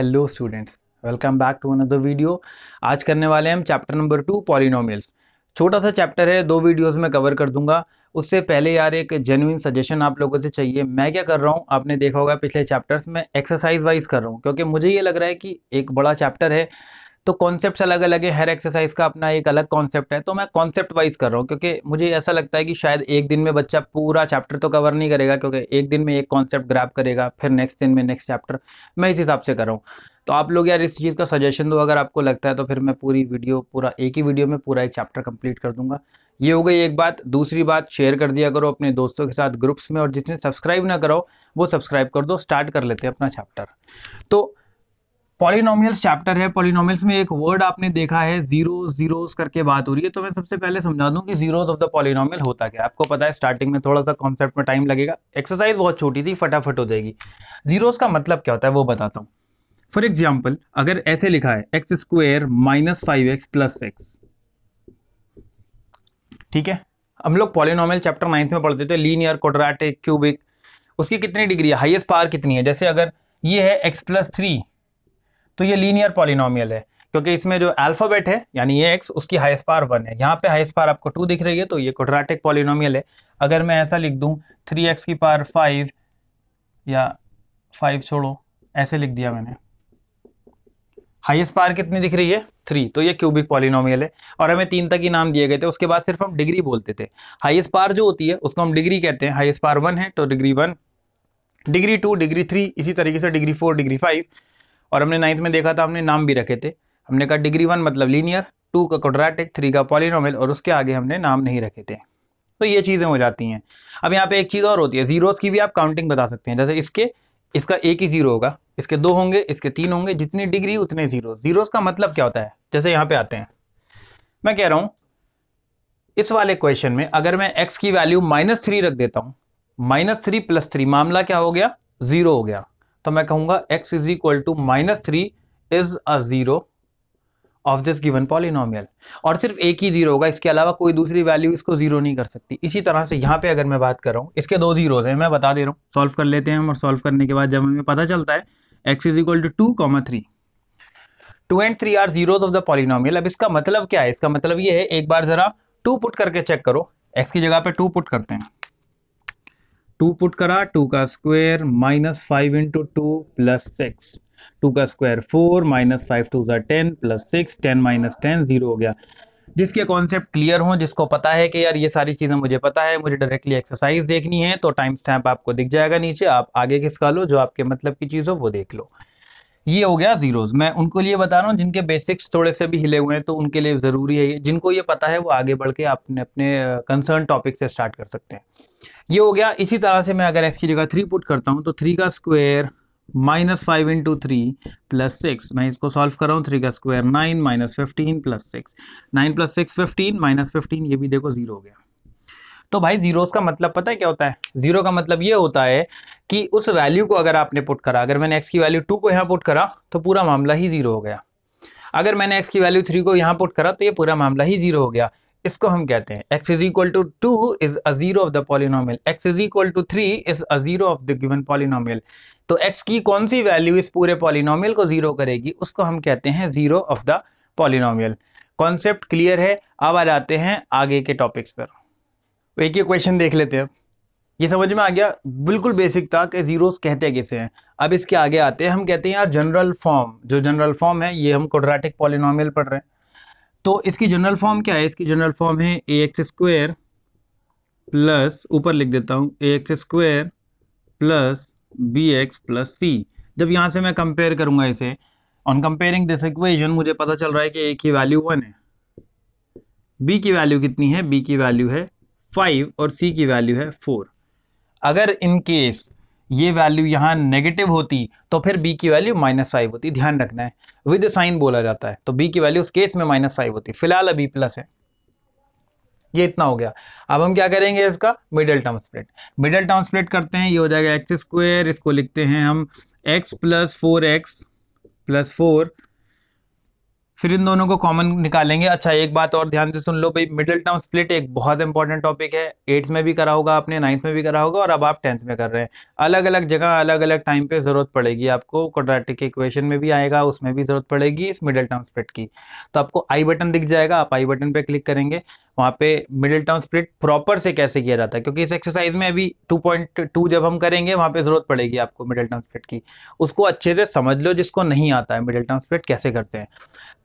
hello students welcome back to another video आज करने वाले हम चैप्टर नंबर टू पॉलिनोमियल्स छोटा सा चैप्टर है दो वीडियोस में कवर कर दूंगा उससे पहले यार एक जेनुइन सजेशन आप लोगों से चाहिए मैं क्या कर रहा हूँ आपने देखा होगा पिछले चैप्टर्स में एक्सरसाइज वाइज कर रहा हूँ क्योंकि मुझे ये लग रहा है कि एक बड़ा चैप्टर है तो कॉन्सेप्ट अलग अलग है हर एक्सरसाइज का अपना एक अलग कॉन्सेप्ट है तो मैं कॉन्सेप्ट वाइज कर रहा हूँ क्योंकि मुझे ऐसा लगता है कि शायद एक दिन में बच्चा पूरा चैप्टर तो कवर नहीं करेगा क्योंकि एक दिन में एक कॉन्सेप्ट ग्रैप करेगा फिर नेक्स्ट दिन में नेक्स्ट चैप्टर मैं इस हिसाब से कर रहा हूँ तो आप लोग यार इस चीज़ का सजेशन दो अगर आपको लगता है तो फिर मैं पूरी वीडियो पूरा एक ही वीडियो में पूरा एक चैप्टर कंप्लीट कर दूंगा ये हो गई एक बात दूसरी बात शेयर कर दिया करो अपने दोस्तों के साथ ग्रुप्स में और जिसने सब्सक्राइब ना करो वो सब्सक्राइब कर दो स्टार्ट कर लेते हैं अपना चैप्टर तो पॉलिनोमियल्स चैप्टर है पॉलिनोमियल्स में एक वर्ड आपने देखा है जीरो जीरोस करके बात हो रही है तो मैं सबसे पहले समझा दूं कि जीरोस ऑफ द पॉलिनोमियल होता क्या आपको पता है स्टार्टिंग में थोड़ा सा कॉन्सेप्ट में टाइम लगेगा एक्सरसाइज बहुत छोटी थी फटाफट हो जाएगी जीरोस का मतलब क्या होता है वो बताता हूँ फॉर एग्जाम्पल अगर ऐसे लिखा है x square minus five x plus x ठीक है हम लोग पॉलिनोमियल चैप्टर नाइन्थ में पढ़ते थे लीनियर कोटराटिक क्यूबिक उसकी कितनी डिग्री है हाइएस्ट पावर कितनी है जैसे अगर ये है एक्स प्लस थ्री तो ये लीनियर पॉलिनोमियल है क्योंकि इसमें जो अल्फाबेट है यानी ये एक्स उसकी हाइस्ट पार वन है यहाँ पे हाइस्ट पार आपको टू दिख रही है तो ये कोड्राटिक पॉलिनोमियल है अगर मैं ऐसा लिख दूँ थ्री एक्स की पार फाइव या फाइव छोड़ो ऐसे लिख दिया मैंने हाइस्ट पार कितनी दिख रही है थ्री तो ये क्यूबिक पॉलिनोमियल है और हमें तीन तक ही नाम दिए गए थे उसके बाद सिर्फ हम डिग्री बोलते थे हाइस्ट पार जो होती है उसको हम डिग्री कहते हैं हाइस्ट पार वन है तो degree one degree two degree three इसी तरीके से डिग्री फोर डिग्री फाइव और हमने नाइन्थ में देखा था हमने नाम भी रखे थे हमने कहा डिग्री वन मतलब लीनियर टू का कोड्राटिक थ्री का पॉलिनोमल और उसके आगे हमने नाम नहीं रखे थे तो ये चीज़ें हो जाती हैं अब यहाँ पे एक चीज़ और होती है जीरोस की भी आप काउंटिंग बता सकते हैं जैसे इसके इसका एक ही जीरो होगा इसके दो होंगे इसके तीन होंगे जितनी डिग्री उतने जीरो जीरोस का मतलब क्या होता है जैसे यहाँ पे आते हैं मैं कह रहा हूँ इस वाले क्वेश्चन में अगर मैं एक्स की वैल्यू माइनस थ्री रख देता हूँ माइनस थ्री प्लस थ्री मामला क्या हो गया जीरो हो गया तो मैं कहूंगा x is equal to minus three is a zero of this given polynomial और सिर्फ एक ही जीरो होगा इसके अलावा कोई दूसरी वैल्यू इसको जीरो नहीं कर सकती इसी तरह से यहाँ पे अगर मैं बात कर रहा हूँ इसके दो जीरोज हैं मैं बता दे रहा हूँ सॉल्व कर लेते हैं और सॉल्व करने के बाद जब हमें पता चलता है x is equal to two comma three two and three are zeros of the polynomial अब इसका मतलब क्या है इसका मतलब ये है एक बार ज़रा टू पुट करके चेक करो एक्स की जगह पर टू पुट करते हैं टू पुट करा टू का square minus five into two plus six two का square four minus five two ज़ा ten plus six ten minus ten zero हो गया जिसके कॉन्सेप्ट क्लियर हो जिसको पता है कि यार ये सारी चीज़ें मुझे पता है मुझे डायरेक्टली एक्सरसाइज देखनी है तो टाइम स्टैम्प आपको दिख जाएगा नीचे आप आगे किसका लो जो आपके मतलब की चीज़ हो वो देख लो ये हो गया जीरोज मैं उनको लिए बता रहा हूँ जिनके बेसिक्स थोड़े से भी हिले हुए हैं तो उनके लिए ज़रूरी है जिनको ये पता है वो आगे बढ़ के अपने अपने कंसर्न टॉपिक से स्टार्ट कर सकते हैं ये हो गया इसी तरह से मैं अगर एक्स की जगह थ्री पुट करता हूँ तो थ्री का square minus five into three plus six मैं इसको सॉल्व कर रहा हूँ थ्री का square nine minus fifteen plus six nine plus six fifteen minus fifteen ये भी देखो जीरो हो गया तो भाई जीरोस का मतलब पता है क्या होता है जीरो का मतलब ये होता है कि उस वैल्यू को अगर आपने पुट करा अगर मैंने एक्स की वैल्यू टू को यहाँ पुट करा तो पूरा मामला ही जीरो हो गया अगर मैंने एक्स की वैल्यू थ्री को यहाँ पुट करा तो ये पूरा मामला ही जीरो हो गया इसको हम कहते हैं x is equal to two is a zero of the polynomial x is equal to three is a zero of the given polynomial तो एक्स की कौन सी वैल्यू इस पूरे पॉलिनोमियल को जीरो करेगी उसको हम कहते हैं zero of the polynomial concept clear है अब आ जाते हैं आगे के टॉपिक्स पर एक ही क्वेश्चन देख लेते हैं ये समझ में आ गया बिल्कुल बेसिक था कि ज़ीरोस कहते किसे हैं अब इसके आगे आते हैं हम कहते हैं यार जनरल फॉर्म जो जनरल फॉर्म है ये हम कोड्राटिक पॉलिनॉमियल पढ़ रहे हैं तो इसकी जनरल फॉर्म क्या है इसकी जनरल फॉर्म है ए एक्स स्क्वेयर प्लस ऊपर लिख देता हूँ a x square plus B x plus c जब यहाँ से मैं कंपेयर करूँगा इसे ऑन कंपेयरिंग दिस इक्वेशन मुझे पता चल रहा है कि ए की वैल्यू वन है बी की वैल्यू कितनी है बी की वैल्यू है फाइव और सी की वैल्यू है फोर अगर इनकेस ये वैल्यू यहाँ नेगेटिव होती तो फिर बी की वैल्यू माइनस फाइव होती ध्यान रखना है विद साइन बोला जाता है तो बी की वैल्यू उस केस में माइनस फाइव होती फिलहाल अभी प्लस है ये इतना हो गया अब हम क्या करेंगे इसका middle term split middle term split करते हैं ये हो जाएगा एक्स स्क्वेयर इसको लिखते हैं हम x plus four x plus four फिर इन दोनों को कॉमन निकालेंगे अच्छा एक बात और ध्यान से सुन लो भाई मिडिल टर्म स्प्लिट एक बहुत इंपॉर्टेंट टॉपिक है एट्थ में भी करा होगा आपने नाइन्थ में भी करा होगा और अब आप टेंथ में कर रहे हैं अलग अलग जगह अलग अलग टाइम पे जरूरत पड़ेगी आपको क्वाड्रेटिक इक्वेशन में भी आएगा उसमें भी जरूरत पड़ेगी इस मिडिल टर्म स्प्लिट की तो आपको आई बटन दिख जाएगा आप आई बटन पर क्लिक करेंगे वहाँ पे मिडिल टर्म स्प्लिट प्रॉपर से कैसे किया जाता है क्योंकि इस एक्सरसाइज में अभी 2.2 जब हम करेंगे वहाँ पे ज़रूरत पड़ेगी आपको मिडिल टर्म स्प्लिट की उसको अच्छे से समझ लो जिसको नहीं आता है मिडिल टर्म स्प्लिट कैसे करते हैं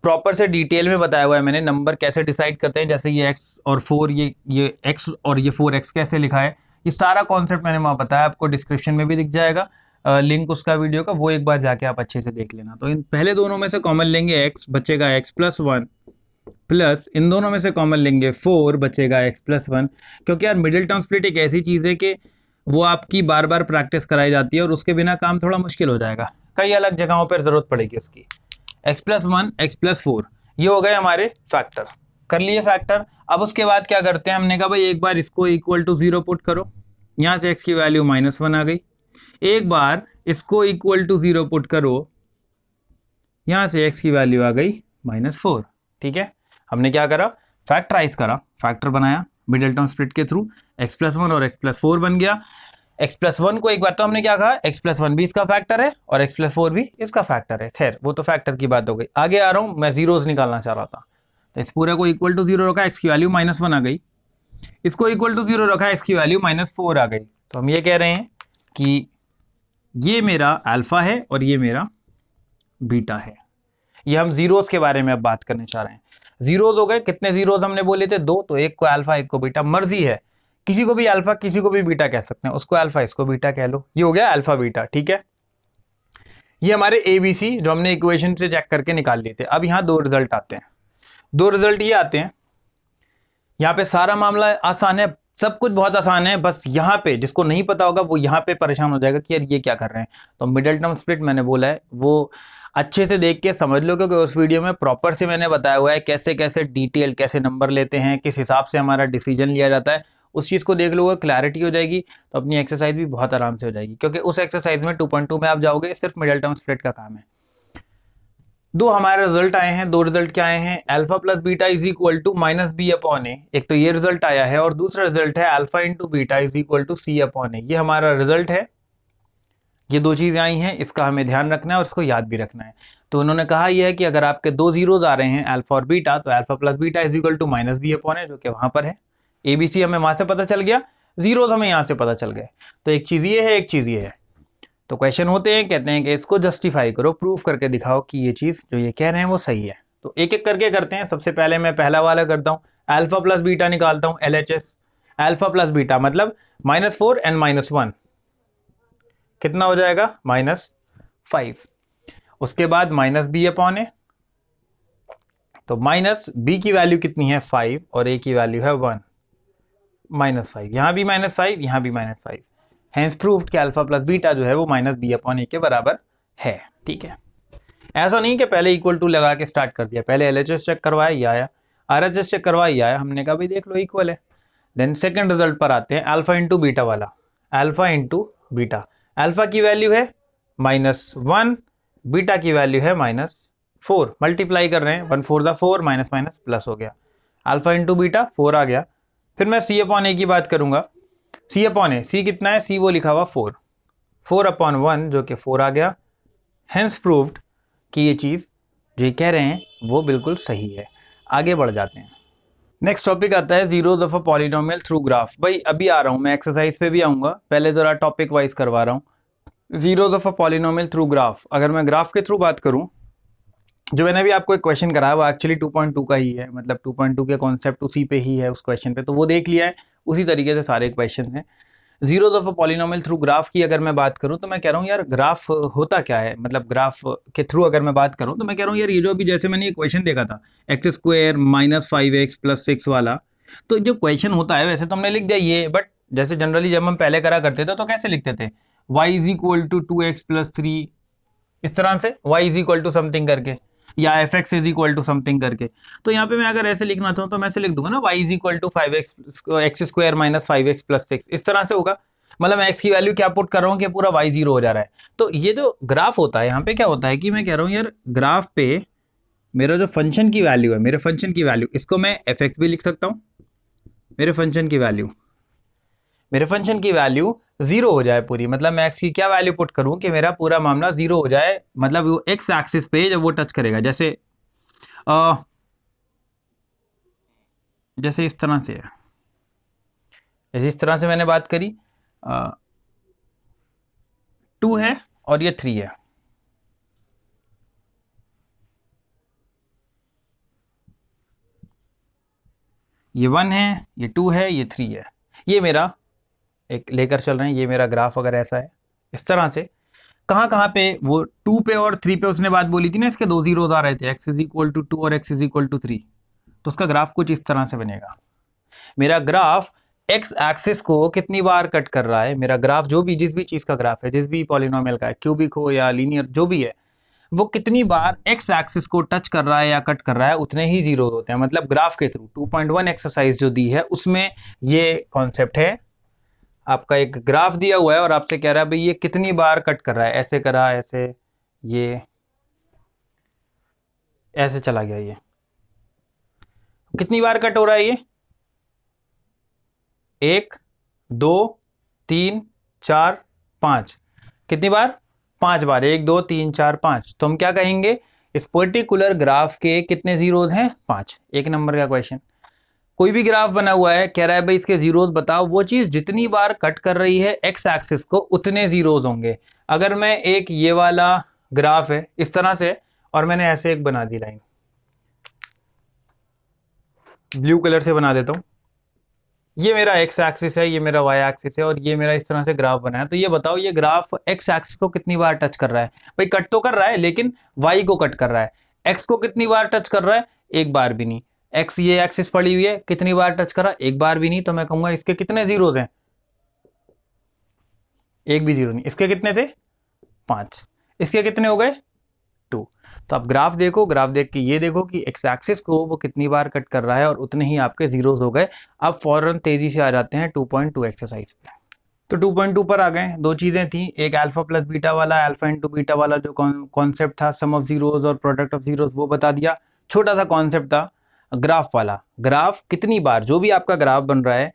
प्रॉपर से डिटेल में बताया हुआ है मैंने नंबर कैसे डिसाइड करते हैं जैसे ये एक्स और फोर ये ये एक्स और ये फोर एक्स कैसे लिखा है ये सारा कॉन्सेप्ट मैंने वहाँ बताया आपको डिस्क्रिप्शन में भी दिख जाएगा लिंक उसका वीडियो का वो एक बार जाके आप अच्छे से देख लेना तो इन पहले दोनों में से कॉमन लेंगे एक्स बच्चे का एक्स प्लस वन प्लस इन दोनों में से कॉमन लेंगे फोर बचेगा एक्स प्लस वन क्योंकि यार मिडिल टर्म स्प्लिट एक ऐसी चीज़ है कि वो आपकी बार बार प्रैक्टिस कराई जाती है और उसके बिना काम थोड़ा मुश्किल हो जाएगा कई अलग जगहों पर ज़रूरत पड़ेगी उसकी x plus one x plus four ये हो गए हमारे फैक्टर कर लिए फैक्टर अब उसके बाद क्या करते हैं हमने कहा भाई एक बार इसको इक्वल टू ज़ीरो पुट करो यहाँ से एक्स की वैल्यू माइनस वन आ गई एक बार इसको इक्वल टू ज़ीरो पुट करो यहाँ से एक्स की वैल्यू आ गई माइनस फोर ठीक है हमने क्या करा फैक्टराइज करा फैक्टर बनाया मिडिल टर्म स्प्लिट के थ्रू x प्लस वन और x प्लस फोर बन गया x प्लस वन को एक बार तो हमने क्या कहा x प्लस वन भी इसका फैक्टर है और x प्लस फोर भी इसका फैक्टर है खैर वो तो फैक्टर की बात हो गई आगे आ रहा हूँ मैं जीरोज निकालना चाह रहा था तो इस पूरे को इक्वल टू जीरो रखा x की वैल्यू माइनस वन आ गई इसको इक्वल टू जीरो रखा x की वैल्यू माइनस फोर आ गई तो हम ये कह रहे हैं कि ये मेरा अल्फा है और ये मेरा बीटा है ये हम जीरोज के बारे में अब बात करने चाह रहे हैं जीरोज हो गए कितने जीरोज हमने बोले थे दो तो एक को अल्फा एक को बीटा मर्जी है किसी को भी अल्फा किसी को भी बीटा कह सकते हैं उसको अल्फा इसको बीटा कह लो ये हो गया अल्फा बीटा ठीक है ये हमारे ए बी सी जो हमने इक्वेशन से चेक करके निकाल लिए थे अब यहाँ दो रिजल्ट आते हैं दो रिजल्ट ये आते हैं यहाँ पे सारा मामला आसान है सब कुछ बहुत आसान है बस यहाँ पे जिसको नहीं पता होगा वो यहाँ पे परेशान हो जाएगा कि यार ये क्या कर रहे हैं तो मिडिल टर्म स्प्लिट मैंने बोला है वो अच्छे से देख के समझ लो क्योंकि उस वीडियो में प्रॉपर से मैंने बताया हुआ है कैसे कैसे डिटेल कैसे नंबर लेते हैं किस हिसाब से हमारा डिसीजन लिया जाता है उस चीज़ को देख लोगे क्लैरिटी हो जाएगी तो अपनी एक्सरसाइज भी बहुत आराम से हो जाएगी क्योंकि उस एक्सरसाइज में टू पॉइंट टू में आप जाओगे सिर्फ मिडल टर्म स्प्रेड का काम है दो हमारे रिजल्ट आए हैं दो रिजल्ट क्या आए हैं alpha plus beta is equal to minus B upon a एक तो ये रिजल्ट आया है और दूसरा रिजल्ट है alpha into beta is equal to c upon a ये हमारा रिजल्ट है ये दो चीज़ें आई हैं इसका हमें ध्यान रखना है और इसको याद भी रखना है तो उन्होंने कहा यह है कि अगर आपके दो जीरोज आ रहे हैं अल्फा और बीटा तो alpha plus beta is equal to minus B upon है जो कि वहाँ पर है ए बी सी हमें वहाँ से पता चल गया जीरोज हमें यहाँ से पता चल गए तो एक चीज़ ये है एक चीज़ ये है तो क्वेश्चन होते हैं कहते हैं कि इसको जस्टिफाई करो प्रूफ करके दिखाओ कि ये चीज़ जो ये कह रहे हैं वो सही है तो एक एक करके करते हैं सबसे पहले मैं पहला वाला करता हूँ अल्फा प्लस बीटा निकालता हूँ L H S alpha plus beta मतलब minus four and minus one कितना हो जाएगा माइनस फाइव उसके बाद माइनस बी अपॉन ए तो माइनस बी की वैल्यू कितनी है फाइव और ए की वैल्यू है वन माइनस फाइव यहां भी माइनस फाइव यहां भी माइनस फाइव हैंस प्रूफ कि अल्फा प्लस बीटा जो है वो माइनस बी अपॉन ए के बराबर है ठीक है ऐसा नहीं कि पहले इक्वल टू लगा के स्टार्ट कर दिया पहले एल चेक करवाया ये आया आर चेक करवाया आया हमने कहा भाई देख लो इक्वल है देन सेकेंड रिजल्ट पर आते हैं अल्फा इंटू बीटा वाला अल्फा इंटू बीटा अल्फा की वैल्यू है माइनस वन बीटा की वैल्यू है माइनस फोर मल्टीप्लाई कर रहे हैं वन फोर ज़ा फोर माइनस माइनस प्लस हो गया अल्फा इंटू बीटा फोर आ गया फिर मैं सी अपॉन ए की बात करूंगा सी अपॉन ए सी कितना है सी वो लिखा हुआ फोर फोर अपॉन वन जो कि फोर आ गया हैंस प्रूव्ड कि ये चीज़ जो ये कह रहे हैं वो बिल्कुल सही है आगे बढ़ जाते हैं नेक्स्ट टॉपिक आता है zeros of a polynomial through graph भाई अभी आ रहा हूँ मैं एक्सरसाइज पे भी आऊँगा पहले ज़रा टॉपिक वाइज करवा रहा हूँ zeros of a polynomial through graph अगर मैं ग्राफ के थ्रू बात करूँ जो मैंने भी आपको एक क्वेश्चन कराया वो एक्चुअली 2.2 का ही है मतलब 2.2 के कॉन्सेप्ट उसी पे ही है उस क्वेश्चन पे तो वो देख लिया है उसी तरीके से सारे क्वेश्चन हैं zeros of a polynomial through graph की अगर मैं बात करूं तो मैं कह रहा हूं यार ग्राफ होता क्या है मतलब ग्राफ के थ्रू अगर मैं बात करूं तो मैं कह रहा हूं यार ये जो अभी जैसे मैंने ये क्वेश्चन देखा था x square minus five x plus six वाला तो जो क्वेश्चन होता है वैसे तो हमने लिख दिया ये बट जैसे जनरली जब हम पहले करा करते थे तो कैसे लिखते थे y is equal to two x plus three इस तरह से y is equal to something करके या f x is equal to something करके तो यहाँ पे मैं अगर ऐसे लिखना चाहूँ तो मैं ऐसे लिख दूंगा ना y is equal to five x x square minus five x plus six इस तरह से होगा मतलब मैं एक्स की वैल्यू क्या पुट कर रहा हूँ कि पूरा वाई जीरो हो जा रहा है तो ये जो ग्राफ होता है यहाँ पे क्या होता है कि मैं कह रहा हूँ यार ग्राफ पे मेरा जो फंक्शन की वैल्यू है मेरे फंक्शन की वैल्यू इसको मैं एफ एक्स भी लिख सकता हूँ मेरे फंक्शन की वैल्यू मेरे फंक्शन की वैल्यू जीरो हो जाए पूरी मतलब मैं एक्स की क्या वैल्यू पुट करूं कि मेरा पूरा मामला जीरो हो जाए मतलब वो एक्स एक्सिस पे जब वो टच करेगा जैसे आ, जैसे इस तरह से जैसे इस तरह से मैंने बात करी टू है और ये थ्री है ये वन है ये टू है ये थ्री है ये मेरा एक लेकर चल रहे हैं ये मेरा ग्राफ अगर ऐसा है इस तरह से कहाँ कहाँ पे वो टू पे और थ्री पे उसने बात बोली थी ना इसके दो जीरोज आ रहे थे x is equal to two और x is equal to three तो उसका ग्राफ कुछ इस तरह से बनेगा मेरा ग्राफ एक्स एक्सिस को कितनी बार कट कर रहा है मेरा ग्राफ जो भी जिस भी चीज़ का ग्राफ है जिस भी पॉलिनोमियल का है क्यूबिक हो या लीनियर जो भी है वो कितनी बार एक्स एक्सिस को टच कर रहा है या कट कर रहा है उतने ही जीरो होते हैं मतलब ग्राफ के थ्रू वन एक्सरसाइज जो दी है उसमें ये कॉन्सेप्ट है आपका एक ग्राफ दिया हुआ है और आपसे कह रहा है भाई ये कितनी बार कट कर रहा है ऐसे करा ऐसे ये ऐसे चला गया ये कितनी बार कट हो रहा है ये एक दो तीन चार पांच कितनी बार पांच बार एक दो तीन चार पांच तो हम क्या कहेंगे इस पर्टिकुलर ग्राफ के कितने जीरोज हैं पांच एक नंबर का क्वेश्चन कोई भी ग्राफ बना हुआ है कह रहा है भाई इसके जीरोस बताओ वो चीज़ जितनी बार कट कर रही है एक्स एक्सिस को उतने जीरोस होंगे अगर मैं एक ये वाला ग्राफ है इस तरह से और मैंने ऐसे एक बना दी लाइन ब्लू कलर से बना देता हूँ ये मेरा एक्स एक्सिस है ये मेरा वाई एक्सिस है और ये मेरा इस तरह से ग्राफ बना है तो ये बताओ ये ग्राफ एक्स एक्सिस को कितनी बार टच कर रहा है भाई कट तो कर रहा है लेकिन वाई को कट कर रहा है एक्स को कितनी बार टच कर रहा है एक बार भी नहीं एक्स ये एक्सिस पड़ी हुई है कितनी बार टच करा एक बार भी नहीं तो मैं कहूंगा इसके कितने जीरोज हैं एक भी जीरो नहीं इसके कितने थे पांच इसके कितने हो गए टू तो आप ग्राफ देखो ग्राफ देख के ये देखो कि एक्स एक्सिस को वो कितनी बार कट कर रहा है और उतने ही आपके जीरोज हो गए अब फौरन तेजी से आ जाते हैं टू एक्सरसाइज पे तो टू पर आ गए दो चीज़ें थी एक अल्फा प्लस बीटा वाला अल्फा इंटू बीटा वाला जो कॉन्सेप्ट था सम ऑफ जीरोज और प्रोडक्ट ऑफ जीरोज वो बता दिया छोटा सा कॉन्सेप्ट था ग्राफ वाला ग्राफ कितनी बार जो भी आपका ग्राफ बन रहा है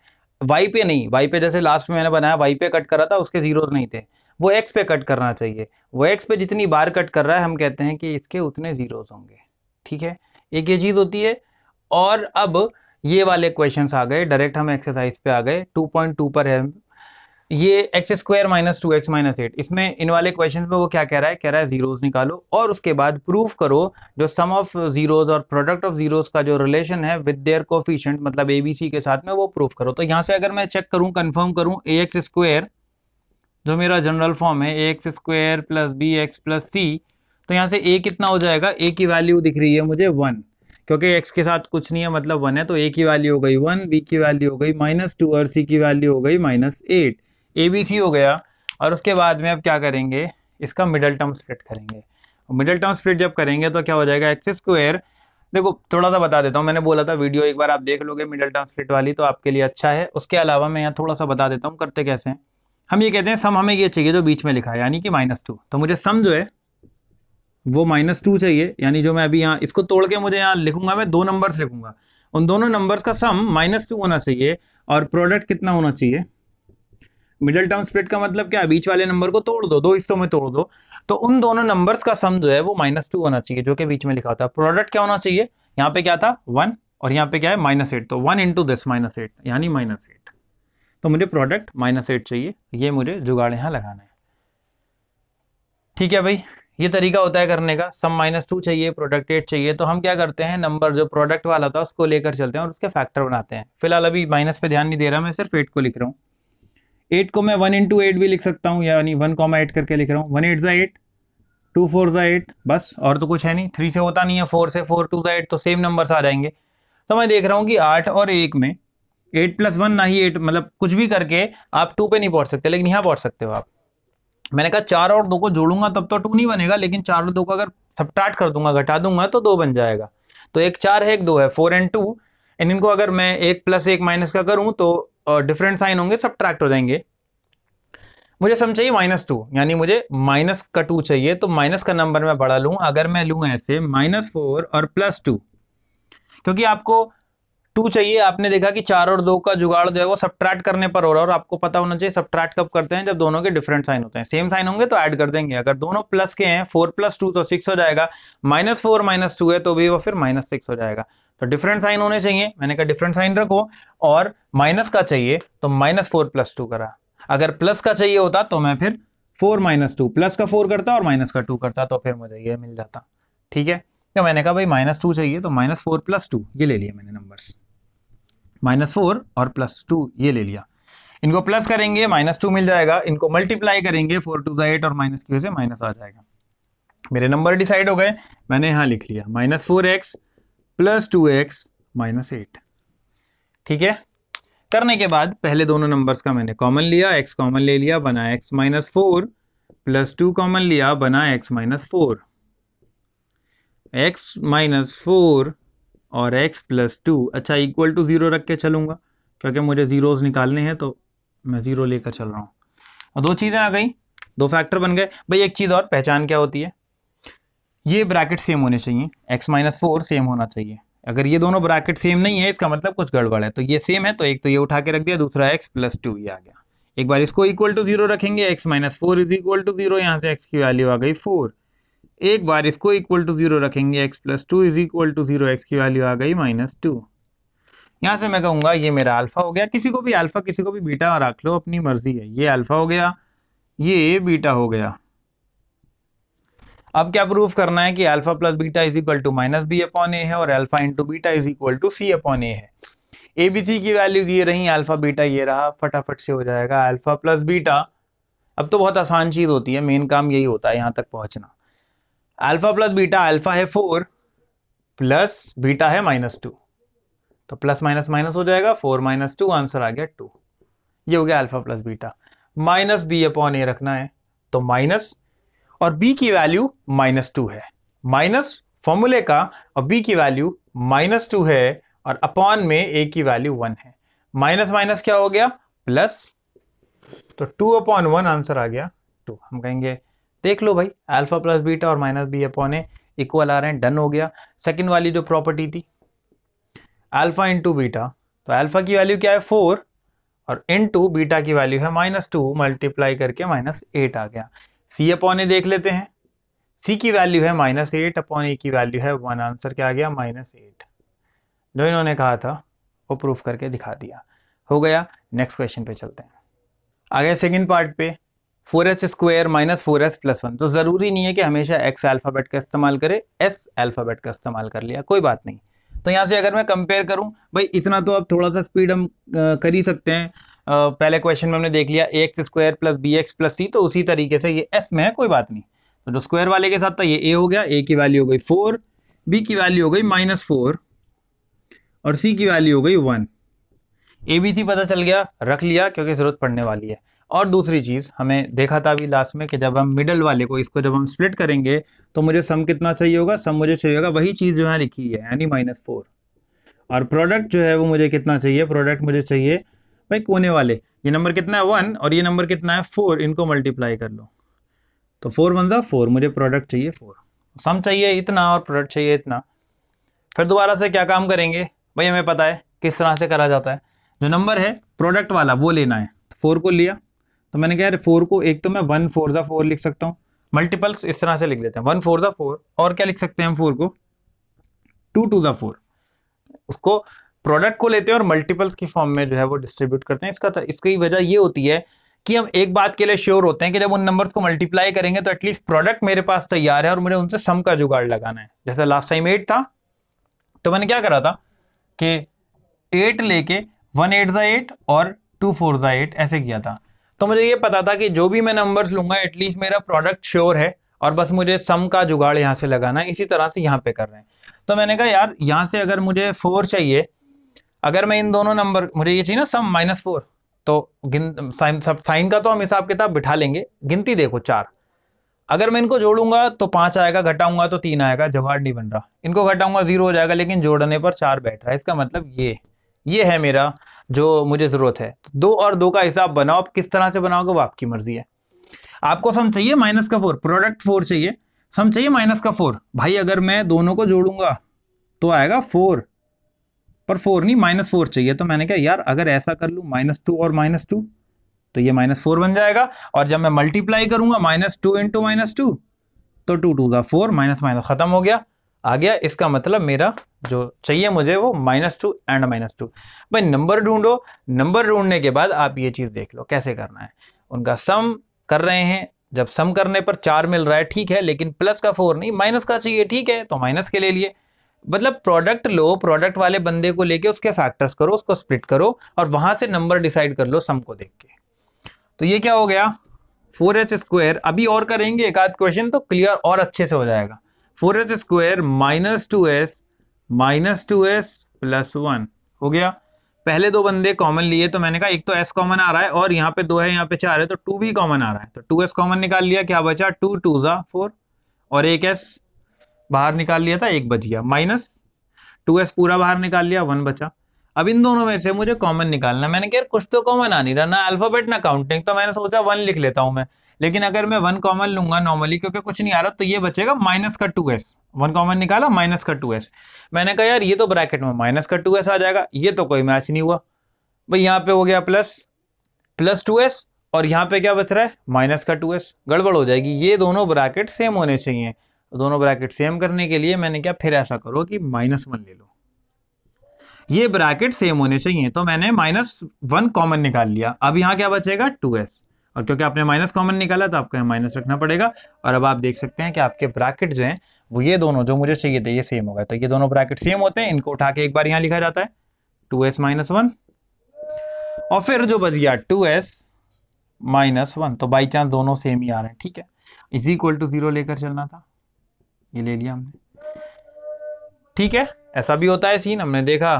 वाई पे नहीं वाई पे जैसे लास्ट में मैंने बनाया वाई पे कट करा था उसके जीरोज नहीं थे वो एक्स पे कट करना चाहिए वो एक्स पे जितनी बार कट कर रहा है हम कहते हैं कि इसके उतने जीरोज होंगे ठीक है एक ये चीज़ होती है और अब ये वाले क्वेश्चन आ गए डायरेक्ट हम एक्सरसाइज पे आ गए 2.2 पर है ये x square minus two x minus eight इसमें इन वाले क्वेश्चन में वो क्या कह रहा है कह रहा है जीरोज निकालो और उसके बाद प्रूफ करो जो सम ऑफ जीरोज और प्रोडक्ट ऑफ जीरोज का जो रिलेशन है विद देयर कोफिशियंट मतलब एबीसी के साथ में वो प्रूफ करो तो यहाँ से अगर मैं चेक करूँ कन्फर्म करूँ ए एक्स स्क्वायर जो मेरा जनरल फॉर्म है ए x square plus B x plus सी तो यहाँ से ए कितना हो जाएगा ए की वैल्यू दिख रही है मुझे वन क्योंकि एक्स के साथ कुछ नहीं है मतलब वन है तो ए की वैल्यू हो गई वन बी की वैल्यू हो गई माइनस टू और सी की वैल्यू हो गई minus eight a B c हो गया और उसके बाद में अब क्या करेंगे इसका मिडल टर्म स्प्लिट करेंगे मिडल टर्म स्प्लिट जब करेंगे तो क्या हो जाएगा एक्स स्क्वेयर देखो थोड़ा सा बता देता हूँ मैंने बोला था वीडियो एक बार आप देख लोगे मिडल टर्म स्प्लिट वाली तो आपके लिए अच्छा है उसके अलावा मैं यहाँ थोड़ा सा बता देता हूँ करते कैसे हम ये कहते हैं सम हमें ये चाहिए जो बीच में लिखा है यानी कि माइनस टू तो मुझे सम जो है वो माइनस टू चाहिए यानी जो मैं अभी यहाँ इसको तोड़ के मुझे यहाँ लिखूंगा मैं दो नंबर्स लिखूंगा उन दोनों नंबर्स का सम माइनस टू होना चाहिए और प्रोडक्ट कितना होना चाहिए मिडिल टर्म स्प्लिट का मतलब क्या बीच वाले नंबर को तोड़ दो दो हिस्सों में तोड़ दो तो उन दोनों नंबर्स का सम जो है वो माइनस टू होना चाहिए जो कि बीच में लिखा होता है प्रोडक्ट क्या होना चाहिए यहाँ पे क्या था वन और यहाँ पे क्या है माइनस एट तो one into this minus eight यानी माइनस एट तो मुझे प्रोडक्ट माइनस एट चाहिए ये मुझे जुगाड़ यहाँ लगाना है ठीक है भाई ये तरीका होता है करने का सम माइनस टू चाहिए प्रोडक्ट एट चाहिए तो हम क्या करते हैं नंबर जो प्रोडक्ट वाला था उसको लेकर चलते हैं और उसके फैक्टर बनाते हैं फिलहाल अभी माइनस पे ध्यान नहीं दे रहा मैं सिर्फ एट को लिख रहा हूँ एट को मैं वन इंटू एट भी लिख सकता हूँ यानी वन कॉमा एट करके लिख रहा हूँ वन एट ज़ा एट टू फोर ज़ा एट बस और तो कुछ है नहीं थ्री से होता नहीं है फोर से फोर टू ज़ा एट तो सेम नंबर्स आ जाएंगे तो मैं देख रहा हूँ कि आठ और एक में एट प्लस वन ना ही एट मतलब कुछ भी करके आप टू पे नहीं पहुँच सकते लेकिन यहाँ पहुँच सकते हो आप मैंने कहा चार और दो को जोड़ूंगा तब तो टू नहीं बनेगा लेकिन चार और दो को अगर सपटाट कर दूंगा घटा दूंगा तो दो बन जाएगा तो एक चार है एक दो है फोर एंड टू एंड इनको अगर मैं एक प्लस एक माइनस का करूँ तो डिफरेंट साइन होंगे सब हो जाएंगे मुझे सम चाहिए माइनस टू यानी मुझे माइनस का टू चाहिए तो माइनस का नंबर मैं बढ़ा लूँ अगर मैं लूँ ऐसे माइनस फोर और प्लस टू क्योंकि आपको टू चाहिए आपने देखा कि चार और दो का जुगाड़ जो है वो सब्ट्रैक्ट करने पर हो रहा है और आपको पता होना चाहिए सब्ट्रैक्ट कब करते हैं जब दोनों के डिफरेंट साइन होते हैं सेम साइन होंगे तो ऐड कर देंगे अगर दोनों प्लस के हैं फोर प्लस टू तो सिक्स हो जाएगा माइनस फोर माइनस टू है तो भी वो फिर माइनस सिक्स हो जाएगा तो डिफरेंट साइन होने चाहिए मैंने कहा डिफरेंट साइन रखो और माइनस का चाहिए तो माइनस फोर प्लस टू करा अगर प्लस का चाहिए होता तो मैं फिर फोर माइनस टू प्लस का फोर करता और माइनस का टू करता तो फिर मुझे ये मिल जाता ठीक है तो मैंने कहा भाई माइनस टू चाहिए तो माइनस फोर प्लस टू ये ले लिया मैंने नंबर्स माइनस फोर और प्लस टू ये ले लिया इनको प्लस करेंगे माइनस टू मिल जाएगा इनको मल्टीप्लाई करेंगे फोर टू एट और माइनस की वजह से माइनस आ जाएगा मेरे नंबर डिसाइड हो गए मैंने यहाँ लिख लिया minus four x plus two x minus eight ठीक है करने के बाद पहले दोनों नंबर्स का मैंने कॉमन लिया एक्स कॉमन ले लिया बना x minus four plus two common लिया बना x minus four x minus four और x प्लस टू अच्छा इक्वल टू ज़ीरो रख के चलूँगा क्योंकि मुझे ज़ीरोज़ निकालने हैं तो मैं ज़ीरो लेकर चल रहा हूँ और दो चीज़ें आ गई दो फैक्टर बन गए भाई एक चीज़ और पहचान क्या होती है ये ब्रैकेट सेम होने चाहिए एक्स माइनस फोर सेम होना चाहिए अगर ये दोनों ब्रैकेट सेम नहीं है इसका मतलब कुछ गड़बड़ है तो ये सेम है तो एक तो ये उठा के रख दिया दूसरा एक्स प्लस टू ये आ गया एक बार इसको इक्वल टू जीरो रखेंगे x minus four is equal to zero यहाँ से एक्स की वैल्यू आ गई फोर एक बार इसको इक्वल टू ज़ीरो रखेंगे x plus two is equal to zero x की वैल्यू आ गई माइनस टू यहाँ से मैं कहूँगा ये मेरा अल्फ़ा हो गया किसी को भी अल्फ़ा किसी को भी बीटा रख लो अपनी मर्जी है ये अल्फ़ा हो गया ये बीटा हो गया अब क्या प्रूफ करना है कि alpha plus beta is equal to minus B upon ए है और alpha into beta is equal to c upon ए है ए बी सी की वैल्यूज ये रही अल्फा बीटा ये रहा फटाफट से हो जाएगा अल्फा प्लस बीटा अब तो बहुत आसान चीज़ होती है मेन काम यही होता है यहाँ तक पहुंचना अल्फा प्लस बीटा अल्फा है फोर प्लस बीटा है माइनस टू तो प्लस माइनस माइनस हो जाएगा फोर माइनस टू आंसर आ गया टू ये हो गया alpha plus beta minus B upon a रखना है तो माइनस और बी की वैल्यू माइनस टू है माइनस फॉर्मूले का और बी की वैल्यू माइनस टू है और अपॉन में ए की वैल्यू वन है माइनस माइनस क्या हो गया प्लस तो टू अपॉन वन आंसर आ गया टू हम कहेंगे देख लो भाई अल्फा प्लस बीटा और minus B upon a equal आ रहे हैं डन हो गया सेकेंड वाली जो प्रॉपर्टी थी अल्फा इंटू बीटा तो अल्फा की वैल्यू क्या है फोर और इन टू बीटा की वैल्यू है माइनस टू मल्टीप्लाई करके माइनस एट आ गया सी अपॉन ए देख लेते हैं सी की वैल्यू है माइनस एट अपॉन ए की वैल्यू है वन आंसर क्या आ गया माइनस एट जो इन्होंने कहा था वो प्रूफ करके दिखा दिया हो गया नेक्स्ट क्वेश्चन पे चलते हैं आगे सेकेंड पार्ट पे four s square minus four s plus one तो ज़रूरी नहीं है कि हमेशा एक्स अल्फ़ाबेट का इस्तेमाल करे एस अल्फ़ाबेट का इस्तेमाल कर लिया कोई बात नहीं तो यहाँ से अगर मैं कंपेयर करूँ भाई इतना तो अब थोड़ा सा स्पीड हम कर ही सकते हैं पहले क्वेश्चन में हमने देख लिया a x square plus B x plus सी तो उसी तरीके से ये एस में है कोई बात नहीं तो जो स्क्वायर वाले के साथ था ये ए हो गया ए की वैल्यू हो गई फोर बी की वैल्यू हो गई माइनस फोर और सी की वैल्यू हो गई वन ए बी सी पता चल गया रख लिया क्योंकि ज़रूरत पड़ने वाली है और दूसरी चीज़ हमें देखा था अभी लास्ट में कि जब हम मिडल वाले को इसको जब हम स्प्लिट करेंगे तो मुझे सम कितना चाहिए होगा सम मुझे चाहिए होगा वही चीज़ जो यहाँ लिखी है यानी माइनस फोर और प्रोडक्ट जो है वो मुझे कितना चाहिए प्रोडक्ट मुझे चाहिए भाई कोने वाले ये नंबर कितना है वन और ये नंबर कितना है फोर इनको मल्टीप्लाई कर लो तो फोर वन ज़ा फोर मुझे प्रोडक्ट चाहिए फोर सम चाहिए इतना और प्रोडक्ट चाहिए इतना फिर दोबारा से क्या काम करेंगे भाई हमें पता है किस तरह से करा जाता है जो नंबर है प्रोडक्ट वाला वो लेना है फोर को लिया तो मैंने कहा फोर को एक तो मैं वन फोर ज़ा फोर लिख सकता हूँ मल्टीपल्स इस तरह से लिख देते हैं वन फोर ज़ा फोर और क्या लिख सकते हैं हम फोर को टू टू ज़ा फोर उसको प्रोडक्ट को लेते हैं और मल्टीपल्स की फॉर्म में जो है वो डिस्ट्रीब्यूट करते हैं इसका तो, इसकी वजह ये होती है कि हम एक बात के लिए श्योर होते हैं कि जब उन नंबर्स को मल्टीप्लाई करेंगे तो एटलीस्ट प्रोडक्ट मेरे पास तैयार है और मुझे उनसे सम का जुगाड़ लगाना है जैसा लास्ट टाइम एट था तो मैंने क्या करा था कि एट लेके वन एट ज़ा एट और टू फोर ज़ा एट ऐसे किया था तो मुझे ये पता था कि जो भी मैं नंबर्स लूंगा एटलीस्ट मेरा प्रोडक्ट श्योर है और बस मुझे सम का जुगाड़ यहाँ से लगाना है इसी तरह से यहाँ पे कर रहे हैं तो मैंने कहा यार यहाँ से अगर मुझे फोर चाहिए अगर मैं इन दोनों नंबर मुझे ये चाहिए ना सम माइनस फोर तो साइन साइन का तो हम हिसाब किताब बिठा लेंगे गिनती देखो चार अगर मैं इनको जोड़ूंगा तो पांच आएगा घटाऊंगा तो तीन आएगा जवाब नहीं बन रहा इनको घटाऊंगा जीरो हो जाएगा लेकिन जोड़ने पर चार बैठ रहा है इसका मतलब ये ये है मेरा जो मुझे ज़रूरत है दो और दो का हिसाब बनाओ आप किस तरह से बनाओगे वो आपकी मर्जी है आपको सम चाहिए माइनस का फोर प्रोडक्ट फोर चाहिए सम चाहिए माइनस का फोर भाई अगर मैं दोनों को जोड़ूंगा तो आएगा फोर पर फोर नहीं माइनस फोर चाहिए तो मैंने कहा यार अगर ऐसा कर लूँ माइनस टू और माइनस टू तो ये माइनस फोर बन जाएगा और जब मैं मल्टीप्लाई करूंगा minus two into minus two तो टू टू का फोर माइनस माइनस खत्म हो गया आ गया इसका मतलब मेरा जो चाहिए मुझे वो minus two and minus two भाई नंबर ढूंढो नंबर ढूंढने के बाद आप ये चीज़ देख लो कैसे करना है उनका सम कर रहे हैं जब सम करने पर चार मिल रहा है ठीक है लेकिन प्लस का फोर नहीं माइनस का चाहिए ठीक है तो माइनस के ले लिए मतलब प्रोडक्ट लो प्रोडक्ट वाले बंदे को लेके उसके फैक्टर्स करो उसको स्प्लिट करो और वहां से नंबर डिसाइड कर लो सम को देख के तो ये क्या हो गया फोर एच स्क्वायर अभी और करेंगे एक आध क्वेश्चन तो क्लियर और अच्छे से हो जाएगा four s square minus two s minus two s plus one हो गया पहले दो बंदे कॉमन लिए तो मैंने कहा एक तो एस कॉमन आ रहा है और यहाँ पे दो है यहाँ पे चार है तो टू भी कॉमन आ रहा है तो टू एस कॉमन निकाल लिया क्या बचा टू टू ज़ा फोर और एक एस बाहर निकाल लिया था एक बच गया माइनस टू एस पूरा बाहर निकाल लिया वन बचा अब इन दोनों में से मुझे कॉमन निकालना मैंने कहा कुछ तो कॉमन आ नहीं रहा ना अल्फाबेट ना काउंटिंग तो मैंने सोचा वन लिख लेता हूँ मैं लेकिन अगर मैं वन कॉमन लूंगा नॉर्मली क्योंकि कुछ नहीं आ रहा तो ये बचेगा माइनस का टू एस वन कॉमन निकाला माइनस का टू एस मैंने कहा यार ये तो ब्रैकेट में माइनस का टू एस आ जाएगा ये तो कोई मैच नहीं हुआ भाई यहाँ पे हो गया प्लस प्लस टू एस और यहाँ पे क्या बच रहा है माइनस का टू एस गड़बड़ हो जाएगी ये दोनों ब्रैकेट सेम होने चाहिए दोनों ब्रैकेट सेम करने के लिए मैंने क्या फिर ऐसा करो कि माइनस वन ले लो ये ब्रैकेट सेम होने चाहिए तो मैंने माइनस वन कॉमन निकाल लिया अब यहाँ क्या बचेगा टू एस और क्योंकि आपने माइनस कॉमन निकाला तो आपको यहाँ माइनस रखना पड़ेगा और अब आप देख सकते हैं कि आपके ब्रैकेट जो हैं वो ये दोनों जो मुझे चाहिए थे ये सेम होगा तो ये दोनों ब्रैकेट सेम होते हैं इनको उठा के एक बार यहाँ लिखा जाता है टू एस माइनस वन और फिर जो बच गया टू एस माइनस वन तो बाई चांस दोनों सेम ही आ रहे हैं ठीक है इज इक्वल टू जीरो लेकर चलना था ये ले लिया हमने ठीक है ऐसा भी होता है सीन हमने देखा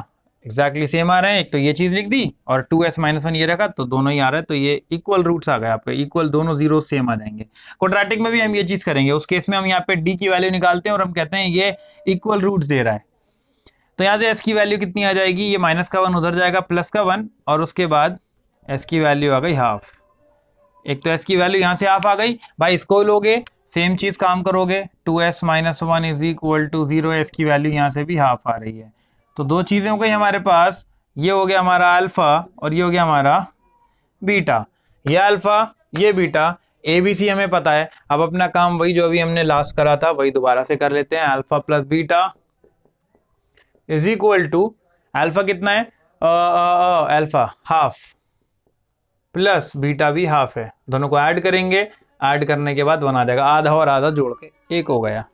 एग्जैक्टली exactly सेम आ रहे हैं एक तो ये चीज लिख दी और टू एस माइनस वन ये रखा तो दोनों ही आ रहा है तो ये इक्वल रूट्स आ गए आपके इक्वल दोनों जीरो सेम आ जाएंगे क्वाड्रेटिक में भी हम ये चीज करेंगे उस केस में हम यहाँ पे डी की वैल्यू निकालते हैं और हम कहते हैं ये इक्वल रूट दे रहा है तो यहाँ से एस की वैल्यू कितनी आ जाएगी ये माइनस का वन उधर जाएगा प्लस का वन और उसके बाद एस की वैल्यू आ गई हाफ एक तो एस की वैल्यू यहाँ से हाफ आ गई भाई इसको लोगे सेम चीज काम करोगे two s minus one is equal to zero s की वैल्यू यहाँ से भी हाफ आ रही है तो दो चीज़ें हो गई हमारे पास ये हो गया हमारा अल्फ़ा और ये हो गया हमारा बीटा ये अल्फ़ा ये बीटा ए बी सी हमें पता है अब अपना काम वही जो अभी हमने लास्ट करा था वही दोबारा से कर लेते हैं alpha plus beta is equal to alpha कितना है अल्फ़ा हाफ प्लस बीटा भी हाफ है दोनों को ऐड करेंगे ऐड करने के बाद वन आ जाएगा आधा और आधा जोड़ के एक हो गया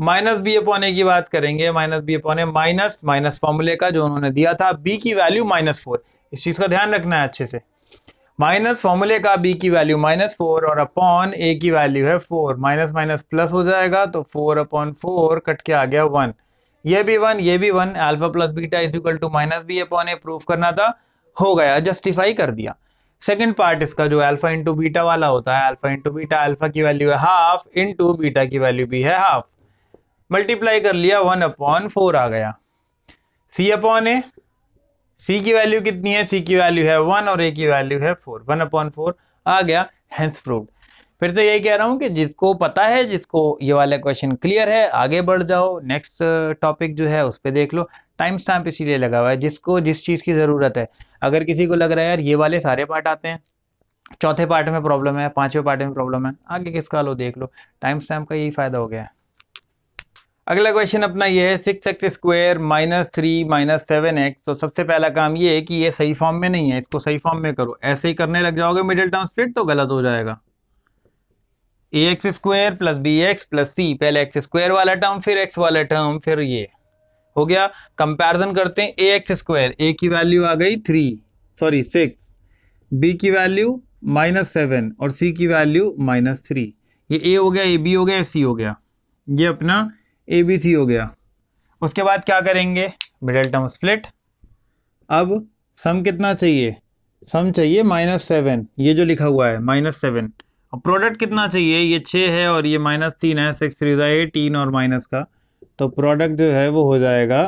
माइनस बी अपॉन ए की बात करेंगे minus B upon a minus minus फॉर्मूले का जो उन्होंने दिया था बी की वैल्यू माइनस फोर इस चीज का ध्यान रखना है अच्छे से माइनस फॉर्मूले का बी की वैल्यू माइनस फोर और अपॉन ए की वैल्यू है फोर माइनस माइनस प्लस हो जाएगा तो फोर अपॉन फोर कट के आ गया वन ये भी वन ये भी one alpha plus beta is equal to minus B upon a proof करना था हो गया जस्टिफाई कर दिया सेकेंड पार्ट इसका जो एल्फा इंटू बीटा वाला होता है अल्फा इंटू बीटा एल्फा की वैल्यू है हाफ इंटू बीटा की वैल्यू भी है हाफ मल्टीप्लाई कर लिया वन अपॉन फोर आ गया सी अपॉन ए सी की वैल्यू कितनी है सी की वैल्यू है वन और ए की वैल्यू है फोर वन अपॉन फोर आ गया हैंस प्रूव फिर से यही कह रहा हूँ कि जिसको पता है जिसको ये वाला क्वेश्चन क्लियर है आगे बढ़ जाओ नेक्स्ट टॉपिक uh, जो है उस पर देख लो टाइम स्टैम्प इसीलिए लगा हुआ है जिसको जिस चीज़ की ज़रूरत है अगर किसी को लग रहा है यार ये वाले सारे पार्ट आते हैं चौथे पार्ट में प्रॉब्लम है पांचवें पार्ट में प्रॉब्लम है आगे किसका लो देख लो टाइम स्टैम्प का यही फ़ायदा हो गया है अगला क्वेश्चन अपना ये है six x square minus three minus seven x तो सबसे पहला काम ये है कि ये सही फॉर्म में नहीं है इसको सही फॉर्म में करो ऐसे ही करने लग जाओगे मिडिल टर्म स्प्लिट तो गलत हो जाएगा a x square plus B x plus c पहले एक्स स्क्वायर वाला टर्म फिर एक्स वाला टर्म फिर ये हो गया कंपेरिजन करते हैं ए एक्स स्क्वायर ए की वैल्यू आ गई थ्री सॉरी सिक्स बी की वैल्यू माइनस सेवन और सी की वैल्यू माइनस थ्री ये ए हो गया ए बी हो गया सी हो गया ये अपना ए बी सी हो गया उसके बाद क्या करेंगे मिडल टर्म स्प्लिट अब सम कितना चाहिए सम चाहिए माइनस सेवन ये जो लिखा हुआ है माइनस सेवन और प्रोडक्ट कितना चाहिए ये छः है और ये माइनस तीन है सिक्स थ्री जो एटीन और माइनस का तो प्रोडक्ट जो है वो हो जाएगा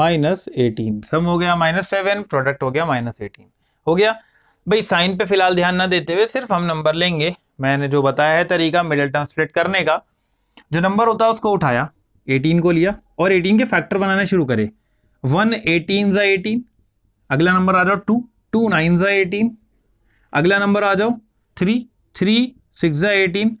माइनस एटीन सम हो गया माइनस सेवन प्रोडक्ट हो गया माइनस एटीन हो गया भाई साइन पे फिलहाल ध्यान ना देते हुए सिर्फ हम नंबर लेंगे मैंने जो बताया है तरीका मिडल टर्म स्प्लिट करने का जो नंबर होता है उसको उठाया 18 को लिया और 18 के फैक्टर बनाना शुरू करे वन एटीन ज़ा एटीन अगला नंबर आ जाओ टू टू नाइन ज़ा एटीन अगला नंबर आ जाओ थ्री थ्री सिक्स ज़ा एटीन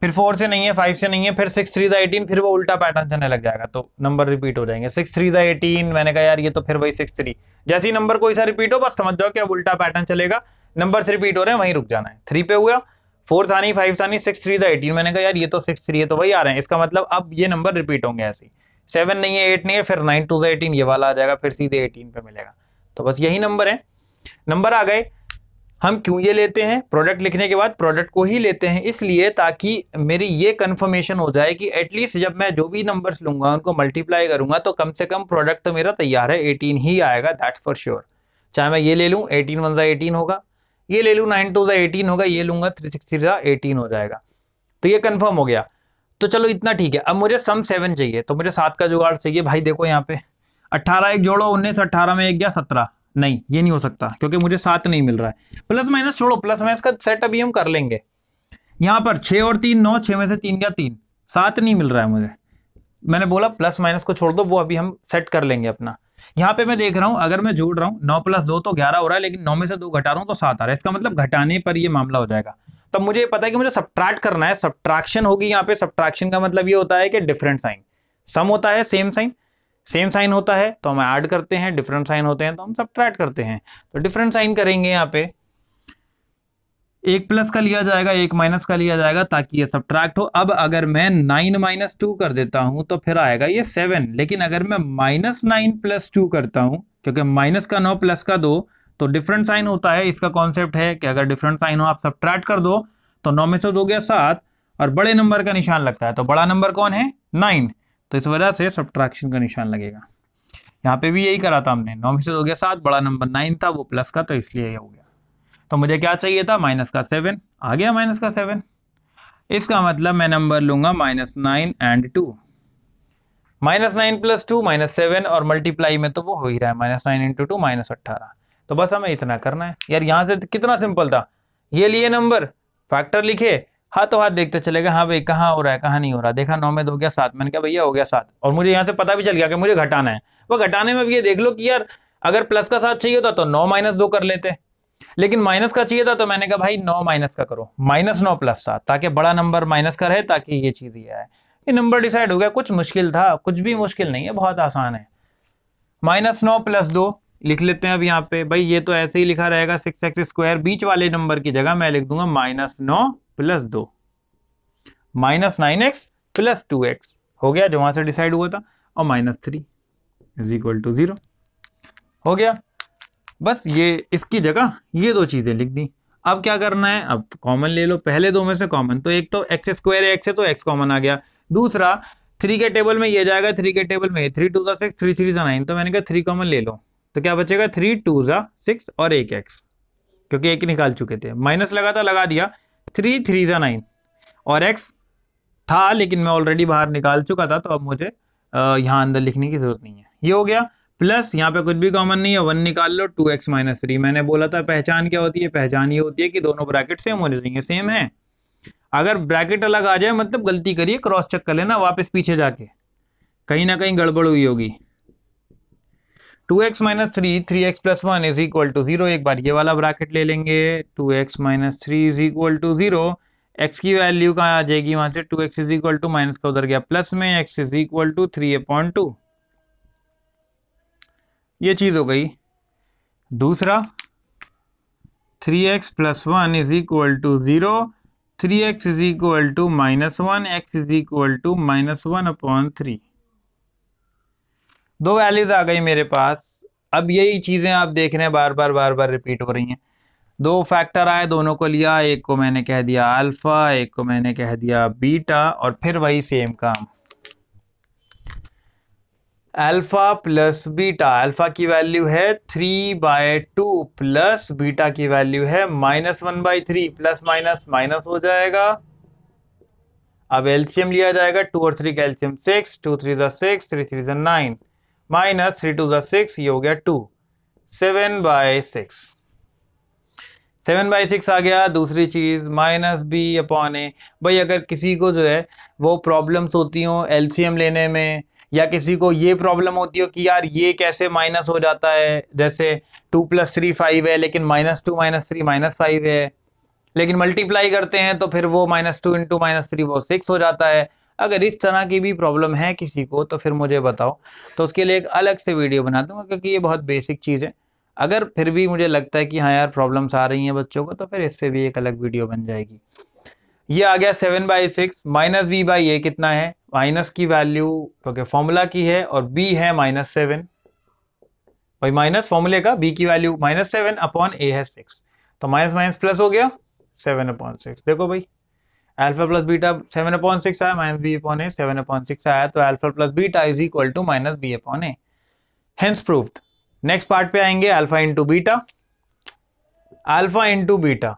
फिर फोर से नहीं है फाइव से नहीं है फिर सिक्स थ्री ज़ा एटीन फिर वो उल्टा पैटर्न चलने लग जाएगा तो नंबर रिपीट हो जाएंगे सिक्स थ्री ज़ा एटीन मैंने कहा यार ये तो फिर वही सिक्स थ्री जैसे ही नंबर कोई सा रिपीट हो बस समझ जाओ कि अब उल्टा पैटर्न चलेगा नंबर रिपीट हो रहे हैं वहीं रुक जाना है थ्री पे हुआ फोर था फाइव था सिक्स थ्री था एटीन मैंने कहा यार ये तो सिक्स थ्री है तो वही आ रहे हैं इसका मतलब अब ये नंबर रिपीट होंगे ऐसे सेवन नहीं है एट नहीं है फिर नाइन टू से एटीन ये वाला आ जाएगा फिर सीधे एटीन पे मिलेगा तो बस यही नंबर है नंबर आ गए हम क्यों ये लेते हैं प्रोडक्ट लिखने के बाद प्रोडक्ट को ही लेते हैं इसलिए ताकि मेरी ये कन्फर्मेशन हो जाए कि एटलीस्ट जब मैं जो भी नंबर्स लूंगा उनको मल्टीप्लाई करूंगा तो कम से कम प्रोडक्ट तो मेरा तैयार है एटीन ही आएगा दैट्स फॉर श्योर चाहे मैं ये ले लूँ एटीन वन जो एटीन होगा ये ले लू नाइन टू एटीन होगा ये लूंगा थ्री सिक्सटी एटीन हो जाएगा तो ये कन्फर्म हो गया तो चलो इतना ठीक है अब मुझे सम सेवन चाहिए तो मुझे सात का जुगाड़ चाहिए भाई देखो यहाँ पे अट्ठारह एक जोड़ो उन्नीस अट्ठारह में एक गया सत्रह नहीं ये नहीं हो सकता क्योंकि मुझे सात नहीं मिल रहा है प्लस माइनस छोड़ो प्लस माइनस का सेट अभी हम कर लेंगे यहाँ पर छः और तीन नौ छः में से तीन गया तीन सात नहीं मिल रहा है मुझे मैंने बोला प्लस माइनस को छोड़ दो वो अभी हम सेट कर लेंगे अपना यहाँ पे मैं देख रहा हूँ अगर मैं जोड़ रहा हूँ नौ प्लस दो तो ग्यारह हो रहा है लेकिन नौ में से दो घटा रहा हूँ तो सात आ रहा है इसका मतलब घटाने पर ये मामला हो जाएगा तब तो मुझे पता है कि मुझे सब्ट्रैक्ट करना है सब्ट्रैक्शन होगी यहाँ पे सब्ट्रैक्शन का मतलब ये होता है कि डिफरेंट साइन सम होता है सेम साइन सेम साइन होता है तो हम ऐड करते हैं डिफरेंट साइन होते हैं तो हम सब्ट्रैक्ट करते हैं तो डिफरेंट साइन करेंगे यहाँ पे एक प्लस का लिया जाएगा एक माइनस का लिया जाएगा ताकि ये सब हो अब अगर मैं नाइन माइनस टू कर देता हूं तो फिर आएगा ये सेवन लेकिन अगर मैं माइनस नाइन प्लस टू करता हूं क्योंकि माइनस का नौ प्लस का दो तो डिफरेंट साइन होता है इसका कॉन्सेप्ट है कि अगर डिफरेंट साइन हो आप सब्ट्रैक्ट कर दो तो नौ में से दो गया सात और बड़े नंबर का निशान लगता है तो बड़ा नंबर कौन है नाइन तो इस वजह से सब का निशान लगेगा यहाँ पे भी यही करा था हमने नौ में से दो गया सात बड़ा नंबर नाइन था वो प्लस का तो इसलिए यह हो गया तो मुझे क्या चाहिए था माइनस का सेवन आ गया माइनस का सेवन इसका मतलब मैं नंबर लूंगा minus nine and two minus nine plus two minus seven और मल्टीप्लाई में तो वो हो ही रहा है minus nine into two minus अट्ठारह तो बस हमें इतना करना है यार यहाँ से कितना सिंपल था ये लिए नंबर फैक्टर लिखे हाथों हाथ देखते चले गए हाँ भाई कहाँ हो रहा है कहाँ नहीं हो रहा देखा नौ में दो गया सात मैंने कहा भैया हो गया सात और मुझे यहाँ से पता भी चल गया कि मुझे घटाना है वो घटाने में अब ये देख लो कि यार अगर प्लस का साथ चाहिए होता तो नौ माइनस दो कर लेते लेकिन माइनस का चाहिए था तो मैंने कहा भाई नौ माइनस का करो माइनस नौ प्लस सात ताकि बड़ा नंबर माइनस का रहे ताकि ये चीज़ ये आए ये नंबर डिसाइड हो गया कुछ मुश्किल था कुछ भी मुश्किल नहीं है बहुत आसान है माइनस नौ प्लस दो लिख लेते हैं अब यहाँ पे भाई ये तो ऐसे ही लिखा रहेगा सिक्स एक्स स्क्वायर बीच वाले नंबर की जगह मैं लिख दूंगा माइनस नौ प्लस दो minus nine x plus two x हो गया जो वहां से डिसाइड हुआ था और minus three is equal to zero हो गया बस ये इसकी जगह ये दो चीज़ें लिख दी अब क्या करना है अब कॉमन ले लो पहले दो में से कॉमन तो एक तो एक्स स्क्वायर एक्स है तो एक्स कॉमन आ गया दूसरा थ्री के टेबल में ये जाएगा थ्री के टेबल में थ्री टू ज़ा सिक्स थ्री थ्री ज़ा नाइन तो मैंने कहा थ्री कॉमन ले लो तो क्या बचेगा थ्री टू ज़ा सिक्स और एक एक्स क्योंकि एक निकाल चुके थे माइनस लगा था लगा दिया थ्री थ्री ज़ा नाइन और एक्स था लेकिन मैं ऑलरेडी बाहर निकाल चुका था तो अब मुझे यहाँ अंदर लिखने की ज़रूरत नहीं है ये हो गया प्लस यहाँ पे कुछ भी कॉमन नहीं है वन निकाल लो टू एक्स माइनस थ्री मैंने बोला था पहचान क्या होती है पहचान ये होती है कि दोनों ब्रैकेट सेम होने चाहिए सेम है अगर ब्रैकेट अलग आ जाए मतलब गलती करिए क्रॉस चेक कर लेना वापस पीछे जाके कहीं ना कहीं गड़बड़ हुई होगी two x minus three three x plus one is equal to zero एक बार ये वाला ब्रैकेट ले लेंगे two x minus three is equal to zero x की वैल्यू कहाँ आ जाएगी वहां से two x is equal to minus का उधर गया प्लस में x is equal to three upon two ये चीज़ हो गई दूसरा three x plus one is equal to zero three x is equal to minus one x is equal to minus one upon three दो values आ गई मेरे पास अब यही चीज़ें आप देख रहे हैं बार बार बार बार रिपीट हो रही हैं दो फैक्टर आए दोनों को लिया एक को मैंने कह दिया अल्फ़ा एक को मैंने कह दिया बीटा और फिर वही सेम काम अल्फ़ा प्लस बीटा अल्फ़ा की वैल्यू है three by two plus beta की वैल्यू है minus one by three plus minus minus हो जाएगा अब एल्शियम लिया जाएगा टू और थ्री का एल्सियम सिक्स टू थ्री ज़ा सिक्स थ्री थ्री ज़ा नाइन माइनस थ्री टू ज़ा सिक्स ये हो गया two seven by six seven by six आ गया दूसरी चीज़ माइनस बी अपॉन ए भाई अगर किसी को जो है वो प्रॉब्लम्स होती हो एल्शियम लेने में या किसी को ये प्रॉब्लम होती हो कि यार ये कैसे माइनस हो जाता है जैसे टू प्लस थ्री फाइव है लेकिन minus two minus three minus five है लेकिन मल्टीप्लाई करते हैं तो फिर वो minus two into minus three वो सिक्स हो जाता है अगर इस तरह की भी प्रॉब्लम है किसी को तो फिर मुझे बताओ तो उसके लिए एक अलग से वीडियो बना दूंगा क्योंकि ये बहुत बेसिक चीज़ है अगर फिर भी मुझे लगता है कि हाँ यार प्रॉब्लम्स आ रही हैं बच्चों को तो फिर इस पर भी एक अलग वीडियो बन जाएगी ये आ गया seven by six minus B by A कितना है माइनस की वैल्यू क्योंकि तो फॉर्मूला की है और बी है माइनस सेवन भाई माइनस फॉर्मूले का बी की वैल्यू माइनस सेवन अपॉन ए है सिक्स तो माइनस माइनस प्लस हो गया सेवन अपॉन सिक्स देखो भाई alpha plus beta seven upon six आया minus B upon A seven upon six आया तो alpha plus beta is equal to minus B upon A hence proved next part पे आएंगे alpha into beta alpha into beta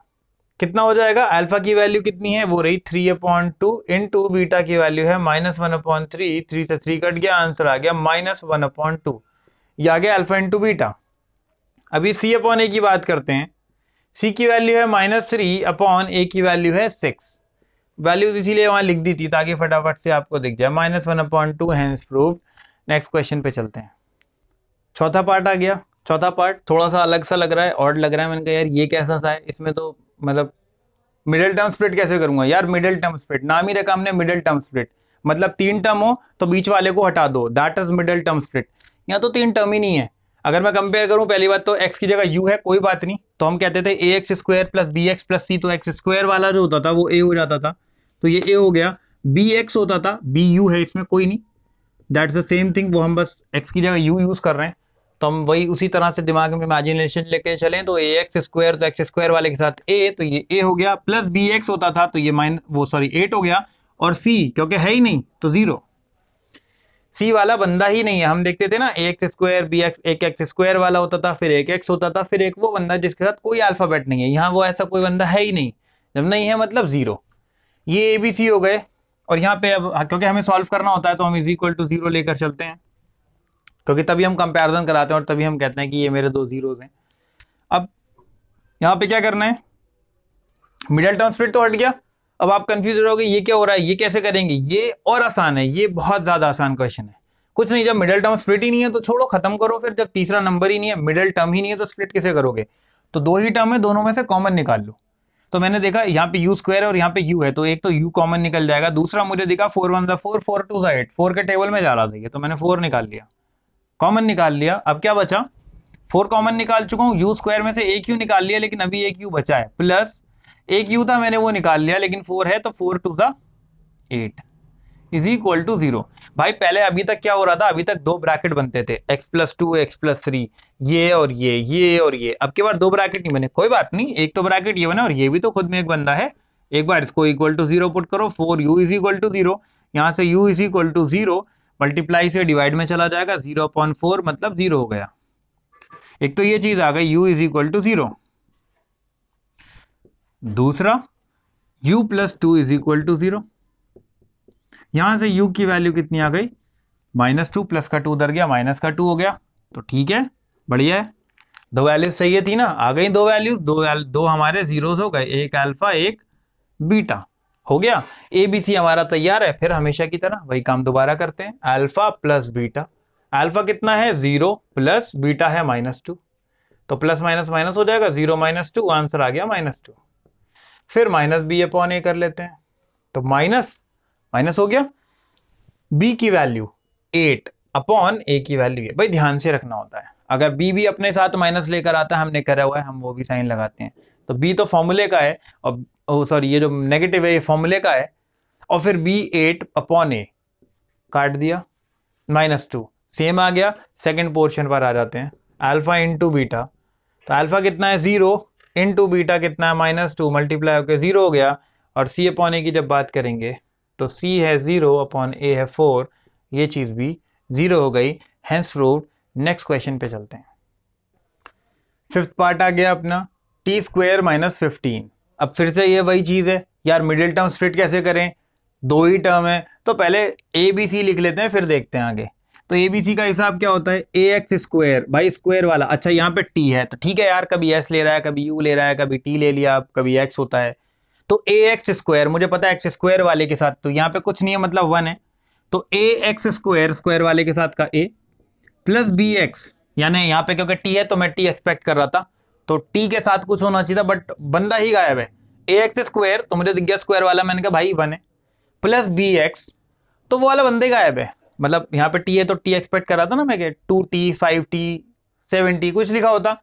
कितना हो जाएगा alpha की value कितनी है वो रही three upon two into beta की वैल्यू है minus one upon three three से थ्री कट गया आंसर आ गया माइनस वन अपॉइंट टू ये आ गया अल्फा इंटू बीटा अभी सी अपॉन ए की बात करते हैं सी की वैल्यू है माइनस थ्री अपॉन ए की वैल्यू है सिक्स वैल्यूज इसीलिए वहां लिख दी थी ताकि फटाफट से आपको दिख जाए minus one upon two hence prove next question पे चलते हैं चौथा पार्ट आ गया चौथा पार्ट थोड़ा सा अलग सा लग रहा है ऑड लग रहा है मैंने कहा यार ये कैसा सा है इसमें तो मतलब मिडिल टर्म स्प्लिट कैसे करूंगा यार मिडिल टर्म स्प्लिट नाम ही रखा हमने मिडिल टर्म स्प्लिट मतलब तीन टर्म हो तो बीच वाले को हटा दो that is middle term split यहाँ तो तीन टर्म ही नहीं है अगर मैं कंपेयर करूं पहली बात तो एक्स की जगह यू है कोई बात नहीं तो हम कहते थे A x square plus B x plus सी तो एक्स स्क्वायर वाला जो होता था वो ए हो जाता था तो ये ए हो गया बी एक्स होता था बी यू है इसमें कोई नहीं दैट्स द सेम थिंग वो हम बस एक्स की जगह यू यूज़ कर रहे हैं तो हम वही उसी तरह से दिमाग में इमेजिनेशन लेके चलें तो ए एक्स स्क्वायर तो एक्स स्क्वायर वाले के साथ ए तो ये ए हो गया प्लस बी एक्स होता था तो ये माइन वो सॉरी एट हो गया और सी क्योंकि है ही नहीं तो जीरो सी वाला बंदा ही नहीं है हम देखते थे ना A x square B x एक एक्स स्क्वायर वाला होता था फिर एक एक्स होता था फिर एक वो बंदा जिसके साथ कोई अल्फाबेट नहीं है यहाँ वो ऐसा कोई बंदा है ही नहीं जब नहीं है मतलब जीरो ये ए बी सी हो गए और यहाँ पे अब क्योंकि हमें सॉल्व करना होता है तो हम इज इक्वल टू जीरो लेकर चलते हैं क्योंकि तभी हम कंपैरिजन कराते हैं और तभी हम कहते हैं कि ये मेरे दो जीरोज हैं अब यहाँ पे क्या करना है मिडल टर्म स्प्लिट तो हट गया अब आप कंफ्यूज रहोगे ये क्या हो रहा है ये कैसे करेंगे ये और आसान है ये बहुत ज़्यादा आसान क्वेश्चन है कुछ नहीं जब मिडल टर्म स्प्लिट ही नहीं है तो छोड़ो खत्म करो फिर जब तीसरा नंबर ही नहीं है मिडल टर्म ही नहीं है तो स्प्लिट कैसे करोगे तो दो ही टर्म है दोनों में से कॉमन निकाल लो तो मैंने देखा यहाँ पे यू स्क्वायर है और यहाँ पे यू है तो एक तो यू कॉमन निकल जाएगा दूसरा मुझे दिखा फोर वन जो फोर फोर टू जो एट फोर के टेबल में जा रहा था ये तो मैंने फोर निकाल लिया कॉमन निकाल लिया अब क्या बचा फोर कॉमन निकाल चुका हूँ यू स्क्वायर में से एक यू निकाल लिया लेकिन अभी एक यू बचा है प्लस एक यू था मैंने वो निकाल लिया लेकिन फोर है तो फोर टू सा eight is equal to zero भाई पहले अभी तक क्या हो रहा था अभी तक दो ब्रैकेट बनते थे x plus two x plus three ये और ये ये और ये अब के बार दो ब्रैकेट नहीं बने कोई बात नहीं एक तो ब्रैकेट ये बना और ये भी तो खुद में एक बंदा है एक बार इसको इक्वल टू जीरो पुट करो four u is equal to zero यहाँ से u is equal to zero multiply से डिवाइड में चला जाएगा जीरो अपॉन फोर मतलब जीरो हो गया एक तो ये चीज आ गई u is equal to zero दूसरा u plus two is equal to zero यहां से u की वैल्यू कितनी आ गई माइनस टू प्लस का टू उधर गया माइनस का टू हो गया तो ठीक है बढ़िया है दो वैल्यूज चाहिए थी ना आ गई दो वैल्यूज दो वैल्यू, दो हमारे जीरोज हो गए एक अल्फा एक बीटा हो गया ए बी सी हमारा तैयार है फिर हमेशा की तरह वही काम दोबारा करते हैं अल्फा प्लस बीटा अल्फा कितना है जीरो प्लस बीटा है माइनस टू तो प्लस माइनस माइनस हो जाएगा जीरो माइनस टू आंसर आ गया माइनस टू फिर माइनस बी अपॉन ए कर लेते हैं तो माइनस माइनस हो गया बी की वैल्यू एट अपॉन ए की वैल्यू है भाई ध्यान से रखना होता है अगर बी भी अपने साथ माइनस लेकर आता है हमने करा हुआ है हम वो भी साइन लगाते हैं तो बी तो फॉर्मूले का है और सॉरी ये जो नेगेटिव है ये फॉर्मूले का है और फिर बी एट अपॉन ए काट दिया माइनस टू सेम आ गया सेकेंड पोर्शन पर आ जाते हैं अल्फा टू बीटा तो अल्फा कितना है ज़ीरो टू बीटा कितना है माइनस टू मल्टीप्लाई होकर ज़ीरो हो गया और सी अपॉन ए की जब बात करेंगे तो सी है ज़ीरो अपॉन ए है फोर ये चीज़ भी ज़ीरो हो गई हैंस प्रूव नेक्स्ट क्वेश्चन पे चलते हैं फिफ्थ पार्ट आ गया अपना टी स्क्वेयर माइनस फिफ्टीन अब फिर से ये वही चीज़ है यार मिडिल टर्म स्प्लिट कैसे करें दो ही टर्म है तो पहले ए बी सी लिख लेते हैं फिर देखते हैं आगे तो ए बी सी का हिसाब क्या होता है ए एक्स स्क्वायर भाई स्क्वायर वाला अच्छा यहाँ पे टी है तो ठीक है यार कभी एस ले रहा है कभी यू ले रहा है कभी टी ले लिया कभी एक्स होता है तो ए एक्स स्क्वायर मुझे पता है एक्स स्क्वायर वाले के साथ तो यहाँ पे कुछ नहीं है मतलब वन है तो ए एक्स स्क्वायर स्क्वायर वाले के साथ का ए प्लस बी एक्स यानी यहाँ पे क्योंकि टी है तो मैं टी एक्सपेक्ट कर रहा था तो टी के साथ कुछ होना चाहिए था बट बंदा ही गायब है ए एक्स स्क्वायर तो मुझे दिख गया स्क्वायर वाला मैंने कहा भाई बने प्लस बी एक्स तो वो वाला बंदे गायब है मतलब यहाँ पे टी है तो टी एक्सपेक्ट करा था ना मैं two T five T seven T कुछ लिखा होता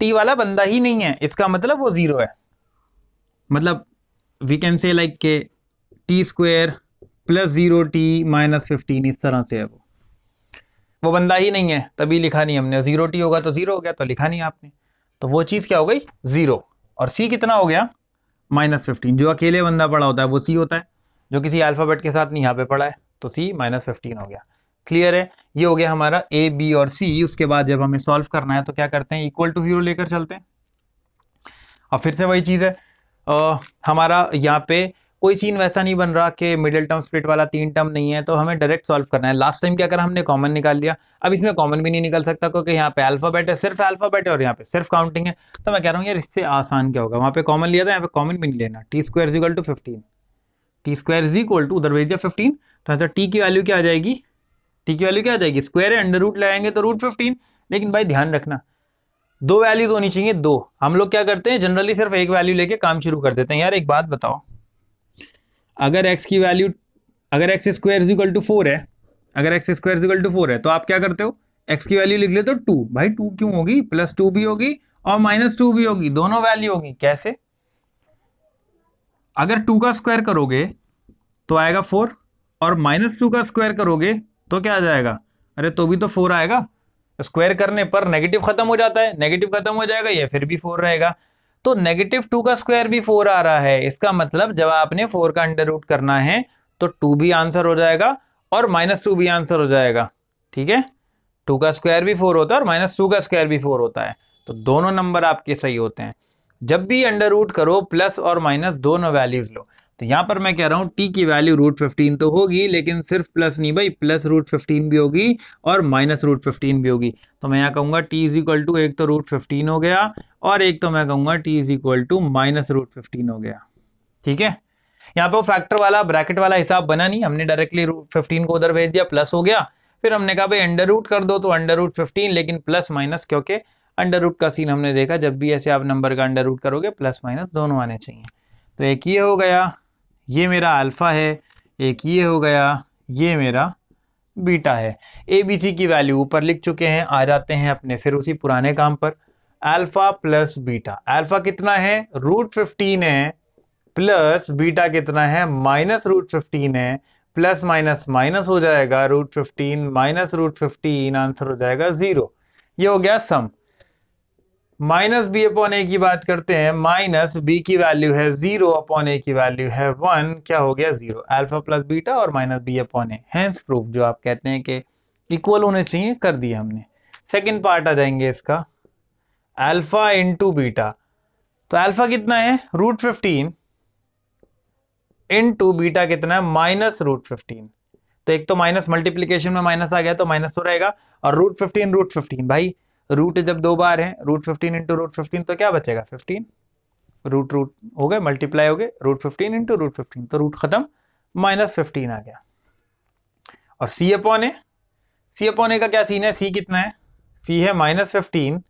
टी वाला बंदा ही नहीं है इसका मतलब वो ज़ीरो है मतलब we can say like K T square plus zero T minus fifteen इस तरह से है वो वो बंदा ही नहीं है तभी लिखा नहीं हमने ज़ीरो टी होगा तो ज़ीरो हो गया तो लिखा नहीं आपने तो वो चीज़ क्या हो गई ज़ीरो और सी कितना हो गया माइनस फिफ्टीन जो अकेले बंदा पड़ा होता है वो सी होता है जो किसी अल्फ़ाबेट के साथ नहीं यहाँ पे पड़ा है तो सी माइनस फिफ्टीन हो गया क्लियर है ये हो गया हमारा ए बी और सी उसके बाद जब हमें सॉल्व करना है तो क्या करते हैं इक्वल टू ज़ीरो लेकर चलते हैं और फिर से वही चीज़ है आ, हमारा यहाँ पे कोई सीन वैसा नहीं बन रहा कि मिडिल टर्म स्प्लिट वाला तीन टर्म नहीं है तो हमें डायरेक्ट सॉल्व करना है लास्ट टाइम क्या करा हमने कॉमन निकाल लिया अब इसमें कॉमन भी नहीं निकल सकता क्योंकि यहाँ पे अल्फाबेट है सिर्फ अल्फाबेट है और यहाँ पे सिर्फ काउंटिंग है तो मैं कह रहा हूँ यार इससे आसान क्या होगा वहाँ पे कॉमन लिया था यहाँ पे कॉमन भी नहीं लेना T square is equal to fifteen T square is equal to उधर भेज दिया फिफ्टीन तो ऐसा अच्छा, टी की वैल्यू क्या आ जाएगी टी की वैल्यू क्या आ जाएगी स्क्वायर है अंडर रूट लगाएंगे तो रूट फिफ्टीन लेकिन भाई ध्यान रखना दो वैल्यूज होनी चाहिए दो हम लोग क्या करते हैं जनरली सिर्फ एक वैल्यू लेके काम शुरू कर देते हैं यार एक बात बताओ अगर एक्स की वैल्यू अगर x square is equal to four है अगर x square is equal to four है तो आप क्या करते हो एक्स की वैल्यू लिख ले तो टू भाई टू क्यों होगी प्लस टू भी होगी और माइनस टू भी होगी दोनों वैल्यू होगी कैसे अगर टू का स्क्वायर करोगे तो आएगा फोर और माइनस टू का स्क्वायर करोगे तो क्या आ जाएगा अरे तो भी तो फोर आएगा स्क्वायर करने पर नेगेटिव खत्म हो जाता है नेगेटिव खत्म हो जाएगा ये फिर भी फोर रहेगा तो नेगेटिव टू का स्क्वायर भी फोर आ रहा है इसका मतलब जब आपने फोर का अंडर रूट करना है तो टू भी आंसर हो जाएगा और माइनस टू भी आंसर हो जाएगा ठीक है टू का स्क्वायर भी फोर होता है और माइनस टू का स्क्वायर भी फोर होता है तो दोनों नंबर आपके सही होते हैं जब भी अंडर रूट करो प्लस और माइनस दोनों वैल्यूज लो तो यहाँ पर मैं कह रहा हूँ टी की वैल्यू रूट फिफ्टीन तो होगी लेकिन सिर्फ प्लस नहीं भाई प्लस रूट फिफ्टीन भी होगी और माइनस रूट फिफ्टीन भी होगी तो मैं यहाँ कहूँगा टी इज इक्वल टू एक तो रूट फिफ्टीन हो गया और एक तो मैं कहूँगा T is equal to minus root fifteen हो गया ठीक है यहाँ पे फैक्टर वाला ब्रैकेट वाला हिसाब बना नहीं हमने डायरेक्टली रूट फिफ्टीन को उधर भेज दिया प्लस हो गया फिर हमने कहा भाई अंडर रूट कर दो तो अंडर रूट फिफ्टीन लेकिन प्लस माइनस क्योंकि अंडर रूट का सीन हमने देखा जब भी ऐसे आप नंबर का अंडर रूट करोगे प्लस माइनस दोनों आने चाहिए तो एक ये हो गया ये मेरा अल्फ़ा है एक ये हो गया ये मेरा बीटा है ए बी सी की वैल्यू ऊपर लिख चुके हैं आ जाते हैं अपने फिर उसी पुराने काम पर अल्फ़ा प्लस बीटा अल्फ़ा कितना है रूट फिफ्टीन है प्लस बीटा कितना है माइनस रूट फिफ्टीन है प्लस माइनस माइनस हो जाएगा root fifteen minus root fifteen answer हो जाएगा ज़ीरो ये हो गया सम माइनस बी अपॉन ए की बात करते हैं माइनस बी की वैल्यू है जीरो अपॉन ए की वैल्यू है वन क्या हो गया जीरो अल्फा प्लस बीटा और minus B upon A hence proof जो आप कहते हैं कि इक्वल होने चाहिए कर दिया हमने सेकंड पार्ट आ जाएंगे इसका अल्फा इंटू बीटा तो अल्फा कितना है रूट फिफ्टीन इंटू बीटा कितना है माइनस रूट फिफ्टीन तो एक तो माइनस मल्टीप्लीकेशन में माइनस आ गया तो माइनस तो रहेगा और रूट फिफ्टीन रूट फिफ्टीन भाई रूट जब दो बार है root fifteen into root fifteen तो क्या बचेगा फिफ्टीन रूट रूट हो गए मल्टीप्लाई हो गए root fifteen into root fifteen तो रूट खत्म माइनस फिफ्टीन आ गया और सी अपॉन ए सी अपॉन ए का क्या सीन है सी कितना है सी है माइनस फिफ्टीन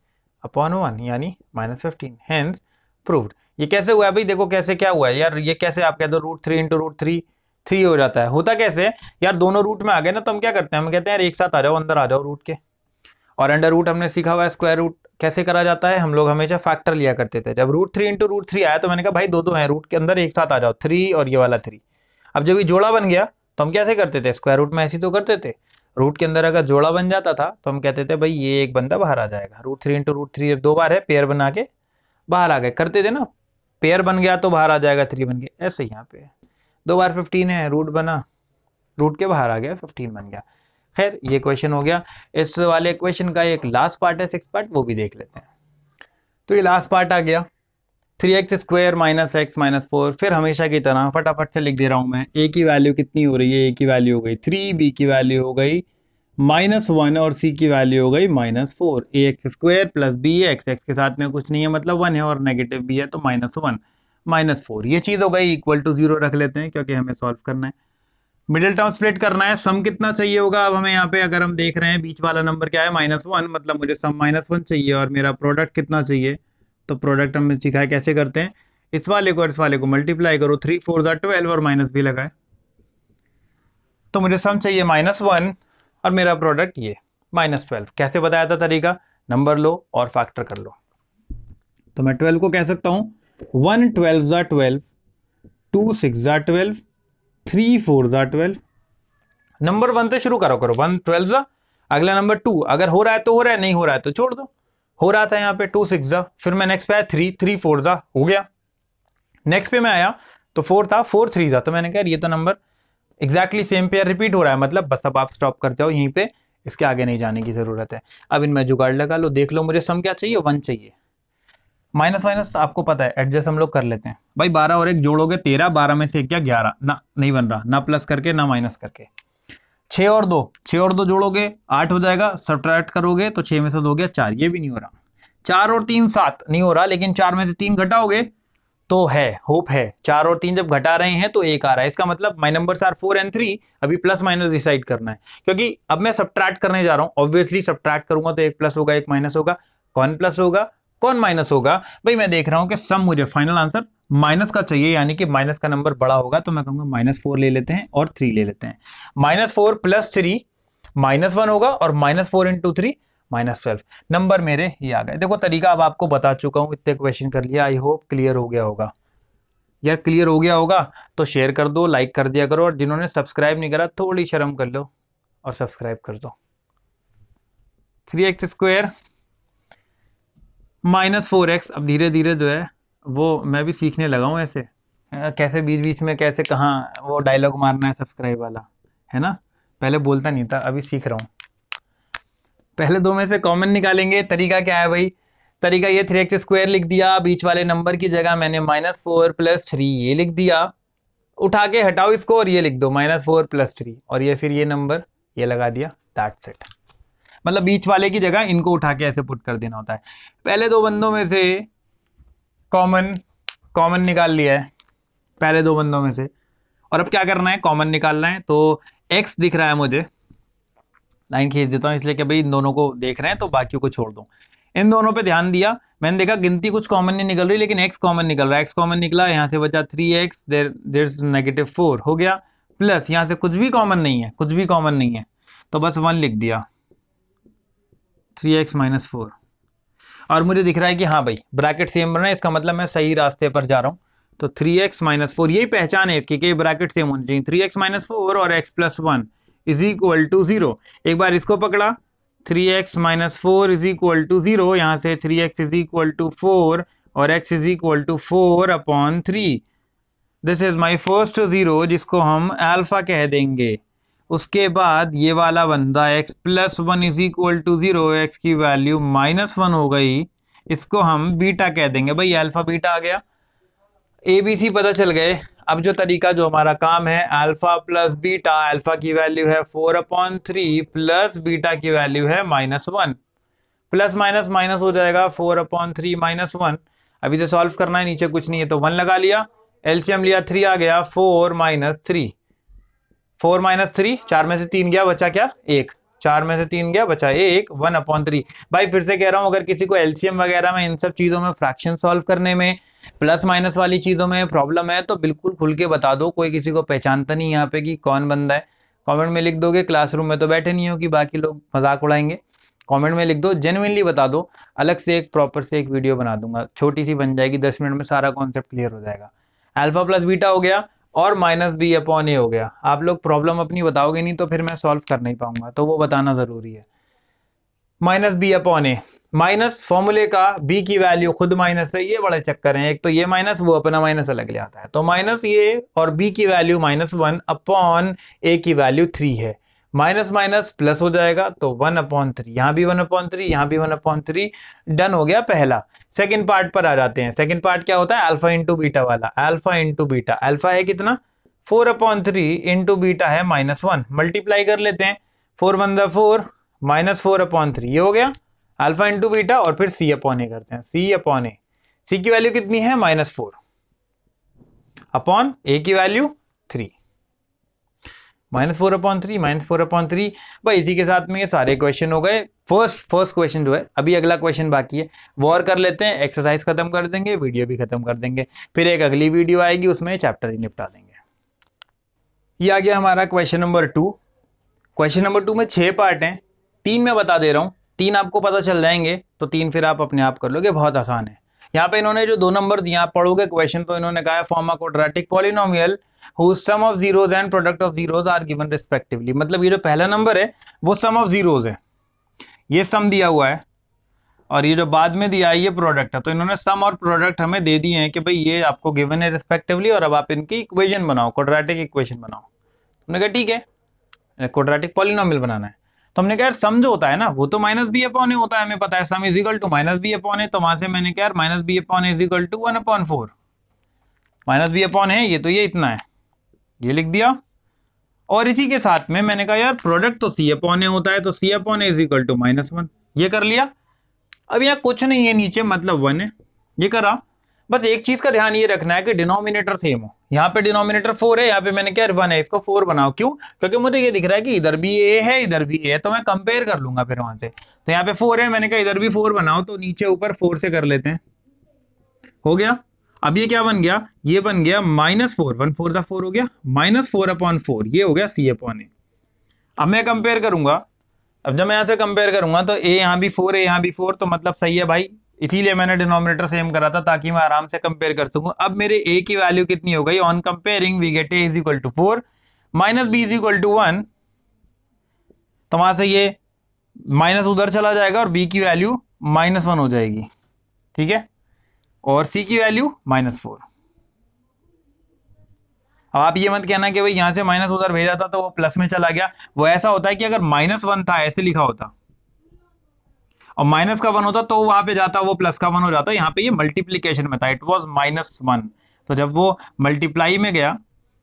अपॉन वन यानी माइनस फिफ्टीन हैंस प्रूव्ड ये कैसे हुआ भाई देखो कैसे क्या हुआ है यार ये कैसे आप कहते हो root three into root three three हो जाता है होता कैसे यार दोनों रूट में आ गए ना तो हम क्या करते हैं हम कहते हैं यार एक साथ आ जाओ अंदर आ जाओ रूट के और अंडर रूट हमने सीखा हुआ है स्क्वायर रूट कैसे करा जाता है हम लोग हमेशा फैक्टर लिया करते थे जब root three into root three आया तो मैंने कहा भाई दो दो हैं रूट के अंदर एक साथ आ जाओ थ्री और ये वाला थ्री अब जब ये जोड़ा बन गया तो हम कैसे करते थे स्क्वायर रूट में ऐसी तो करते थे रूट के अंदर अगर जोड़ा बन जाता था तो हम कहते थे भाई ये एक बंदा बाहर आ जाएगा root three into root three दो बार है पेयर बना के बाहर आ गए करते थे ना पेयर बन गया तो बाहर आ जाएगा थ्री बन गया ऐसे यहाँ पे दो बार फिफ्टीन है रूट बना रूट के बाहर आ गया फिफ्टीन बन गया खैर ये क्वेश्चन हो गया इस वाले क्वेश्चन का एक लास्ट पार्ट है सिक्स पार्ट वो भी देख लेते हैं तो ये लास्ट पार्ट आ गया three x square minus x minus four फिर हमेशा की तरह फटाफट से लिख दे रहा हूँ मैं ए की वैल्यू कितनी हो रही है ए की वैल्यू हो गई थ्री बी की वैल्यू हो गई माइनस वन और सी की वैल्यू हो गई minus four A x square plus B x x के साथ में कुछ नहीं है मतलब वन है और नेगेटिव भी है तो माइनस वन माइनस फोर ये चीज़ हो गई इक्वल टू जीरो रख लेते हैं क्योंकि हमें सॉल्व करना है मिडिल टर्म स्प्लिट करना है सम कितना चाहिए होगा अब हमें यहाँ पे अगर हम देख रहे हैं बीच वाला नंबर क्या है माइनस वन मतलब मुझे सम माइनस वन चाहिए और मेरा प्रोडक्ट कितना चाहिए तो प्रोडक्ट हमें सीखा है कैसे करते हैं इस वाले को इस वाले को मल्टीप्लाई करो थ्री फोर जार ट्वेल्व और माइनस भी लगाए तो मुझे सम चाहिए माइनस वन और मेरा प्रोडक्ट ये माइनस ट्वेल्व कैसे बताया था तरीका नंबर लो और फैक्टर कर लो तो मैं ट्वेल्व को कह सकता हूँ वन ट्वेल्व जार ट्वेल्व टू सिक्स जार ट्वेल्व थ्री फोर ज़ा ट्वेल्व नंबर वन से शुरू करो करो वन ट्वेल्व ज़ा अगला नंबर टू अगर हो रहा है तो हो रहा है नहीं हो रहा है तो छोड़ दो हो रहा था यहाँ पे टू सिक्स ज़ा फिर मैं नेक्स्ट पे आया थ्री थ्री फोर ज़ा हो गया नेक्स्ट पे मैं आया तो फोर था फोर थ्री जा तो मैंने कहा ये तो number exactly same pair repeat हो रहा है मतलब बस अब आप स्टॉप करते हो यहीं पे इसके आगे नहीं जाने की ज़रूरत है अब इनमें जुगाड़ लगा लो देख लो मुझे सम क्या चाहिए वन चाहिए माइनस माइनस आपको पता है एडजस्ट हम लोग कर लेते हैं भाई बारह और एक जोड़ोगे तेरह बारह में से एक क्या ग्यारह ना नहीं बन रहा ना प्लस करके ना माइनस करके छः और दो छः और दो जोड़ोगे आठ हो जाएगा सब करोगे तो छह में से दो गया चार ये भी नहीं हो रहा चार और तीन सात नहीं हो रहा लेकिन चार में से तीन घटाओगे तो है होप है चार और तीन जब घटा रहे हैं तो एक आ रहा है इसका मतलब my number are four and three अभी प्लस माइनस डिसाइड करना है क्योंकि अब मैं सब करने जा रहा हूँ ऑब्वियसली सब करूंगा तो एक प्लस होगा एक माइनस होगा कौन प्लस होगा कौन माइनस होगा भाई मैं देख रहा हूं कि सम मुझे फाइनल आंसर माइनस का चाहिए यानी कि माइनस का नंबर बड़ा होगा तो मैं कहूंगा माइनस फोर ले लेते हैं और थ्री ले लेते हैं minus four plus three minus one होगा और minus four into three minus twelve number मेरे ये आ गए देखो तरीका अब आपको बता चुका हूं इतने क्वेश्चन कर लिया आई होप क्लियर हो गया होगा यार क्लियर हो गया होगा तो शेयर कर दो लाइक कर दिया करो और जिन्होंने सब्सक्राइब नहीं करा थोड़ी शर्म कर लो और सब्सक्राइब कर दो three x square minus four x अब धीरे धीरे जो है वो मैं भी सीखने लगा हूँ ऐसे कैसे बीच बीच में कैसे कहाँ वो डायलॉग मारना है सब्सक्राइब वाला है ना पहले बोलता नहीं था अभी सीख रहा हूँ पहले दो में से कॉमन निकालेंगे तरीका क्या है भाई तरीका ये थ्री एक्स स्क्वायर लिख दिया बीच वाले नंबर की जगह मैंने माइनस फोर प्लस थ्री ये लिख दिया उठा के हटाओ इसको और ये लिख दो माइनस फोर प्लस थ्री और ये फिर ये नंबर ये लगा दिया दैट्स इट मतलब बीच वाले की जगह इनको उठा के ऐसे पुट कर देना होता है पहले दो बंदों में से कॉमन कॉमन निकाल लिया है पहले दो बंदों में से और अब क्या करना है कॉमन निकालना है तो एक्स दिख रहा है मुझे लाइन खींच देता हूँ इसलिए कि भाई इन दोनों को देख रहे हैं तो बाकी को छोड़ दूँ इन दोनों पे ध्यान दिया मैंने देखा गिनती कुछ कॉमन नहीं निकल रही लेकिन एक्स कॉमन निकल रहा है एक्स कॉमन निकला यहाँ से बचा थ्री एक्स देर देर नेगेटिव फोर हो गया प्लस यहाँ से कुछ भी कॉमन नहीं है कुछ भी कॉमन नहीं है तो बस वन लिख दिया थ्री एक्स माइनस फोर और मुझे दिख रहा है कि हाँ भाई ब्रैकेट सेम बना है इसका मतलब मैं सही रास्ते पर जा रहा हूँ तो थ्री एक्स माइनस फोर यही पहचान है इसकी कि ब्रैकेट सेम होनी चाहिए थ्री एक्स माइनस फोर और x plus one is equal to zero एक बार इसको पकड़ा three x minus four is equal to zero यहाँ से three x is equal to four और x is equal to four upon three this is my first zero जिसको हम alpha कह देंगे उसके बाद ये वाला बंदा x x plus one is equal to zero x की वैल्यू माइनस वन हो गई इसको हम बीटा कह देंगे भाई अल्फ़ा बीटा आ गया ए बी सी पता चल गए अब जो तरीका जो हमारा काम है अल्फ़ा प्लस बीटा अल्फ़ा की वैल्यू है four upon three plus beta की वैल्यू है minus one plus minus minus हो जाएगा four upon three minus one अभी से सॉल्व करना है नीचे कुछ नहीं है तो वन लगा लिया एल्शियम लिया थ्री आ गया four minus three four minus three चार में से तीन गया बचा क्या एक चार में से तीन गया बचा एक वन अपॉन थ्री भाई फिर से कह रहा हूँ अगर किसी को एलसीएम वगैरह में इन सब चीज़ों में फ्रैक्शन सॉल्व करने में प्लस माइनस वाली चीज़ों में प्रॉब्लम है तो बिल्कुल खुल के बता दो कोई किसी को पहचानता नहीं यहाँ पे कि कौन बंदा है कमेंट में लिख दोगे क्लासरूम में तो बैठे नहीं हो कि बाकी लोग मजाक उड़ाएंगे कमेंट में लिख दो जेनुइनली बता दो अलग से एक प्रॉपर से एक वीडियो बना दूंगा छोटी सी बन जाएगी दस मिनट में सारा कॉन्सेप्ट क्लियर हो जाएगा अल्फा प्लस बीटा हो गया और माइनस बी अपॉन ए हो गया आप लोग प्रॉब्लम अपनी बताओगे नहीं तो फिर मैं सॉल्व कर नहीं पाऊंगा तो वो बताना ज़रूरी है minus B upon a minus फॉर्मूले का बी की वैल्यू खुद माइनस है ये बड़े चक्कर हैं एक तो ये माइनस वो अपना माइनस अलग ले आता है तो माइनस ये और बी की वैल्यू माइनस वन अपॉन ए की वैल्यू थ्री है माइनस माइनस प्लस हो जाएगा तो वन अपॉन थ्री यहां भी वन अपॉन थ्री यहां भी वन अपॉन थ्री डन हो गया पहला सेकंड पार्ट पर आ जाते हैं सेकंड पार्ट क्या होता है अल्फा इंटू बीटा वाला अल्फा इंटू बीटा अल्फा है कितना four upon three into beta है माइनस वन मल्टीप्लाई कर लेते हैं फोर वन दोर माइनस फोर अपॉन थ्री ये हो गया अल्फा इंटू बीटा और फिर सी अपॉन ए करते हैं सी अपॉन ए सी की वैल्यू कितनी है माइनस फोर अपॉन ए की value three minus four upon three minus four upon three भाई इसी के साथ में ये सारे क्वेश्चन हो गए फर्स्ट फर्स्ट क्वेश्चन जो है अभी अगला क्वेश्चन बाकी है वॉर कर लेते हैं एक्सरसाइज खत्म कर देंगे वीडियो भी खत्म कर देंगे फिर एक अगली वीडियो आएगी उसमें चैप्टर ही निपटा देंगे ये आ गया हमारा question number two question number two में छः पार्ट हैं तीन में बता दे रहा हूँ तीन आपको पता चल जाएंगे तो तीन फिर आप अपने आप कर लोगे बहुत आसान है यहाँ पे इन्होंने जो दो नंबर यहाँ पढ़ोगे क्वेश्चन तो इन्होंने कहा है form a polynomial whose sum of zeros and product of zeros are given मतलब ये जो पहला नंबर है वो सम ऑफ जीरोज है ये सम दिया हुआ है और ये जो बाद में दिया है ये प्रोडक्ट है तो इन्होंने सम और प्रोडक्ट हमें दे दिए हैं कि भाई ये आपको गिवन है रिस्पेक्टिवली और अब आप इनकी इक्वेशन बनाओ क्वाड्रेटिक इक्वेशन बनाओ हमने कहा ठीक है क्वाड्रेटिक पॉलिनोमियल बनाना है तो हमने कहा यार सम जो होता है ना वो तो माइनस बी अपॉन ए होता है हमें पता है sum is equal to minus B upon a तो वहां से मैंने कहा minus B upon is equal to one upon four minus B upon है ये तो ये इतना है ये लिख दिया और इसी के साथ में मैंने कहा यार प्रोडक्ट तो सी अपॉन ए होता है तो c upon a is equal to minus one ये कर लिया अब यहाँ कुछ नहीं है नीचे मतलब वन है ये करा बस एक चीज का ध्यान ये रखना है कि डिनोमिनेटर सेम हो यहाँ पे डिनोमिनेटर फोर है यहाँ पे मैंने क्या वन है इसको फोर बनाओ क्यों क्योंकि मुझे ये दिख रहा है कि इधर भी ए है इधर भी ए है तो मैं कंपेयर कर लूंगा फिर वहां से तो यहाँ पे फोर है मैंने कहा इधर भी फोर बनाओ तो नीचे ऊपर फोर से कर लेते हैं हो गया अब ये क्या बन गया ये बन गया माइनस फोर वन फोर था फोर हो गया माइनस फोर अपॉन फोर ये हो गया सी अपॉन ए अब मैं कंपेयर करूंगा अब जब मैं यहाँ से कंपेयर करूंगा तो ए यहाँ भी फोर ए यहाँ भी फोर तो मतलब सही है भाई इसीलिए मैंने डिनोमिनेटर सेम करा था ताकि मैं आराम से कंपेयर कर सकूं अब मेरे ए की वैल्यू कितनी हो गई on comparing we get a is equal to four minus b is equal to one तो वहां से ये माइनस उधर चला जाएगा और बी की वैल्यू माइनस वन हो जाएगी ठीक है और सी की वैल्यू माइनस फोर अब आप ये मत कहना कि भाई यहां से माइनस उधर भेजा था तो वो प्लस में चला गया वो ऐसा होता है कि अगर माइनस वन था ऐसे लिखा होता और माइनस का वन होता तो वहां पे जाता वो प्लस का वन हो जाता यहाँ पे ये मल्टीप्लीकेशन में था इट वॉज माइनस वन तो जब वो मल्टीप्लाई में गया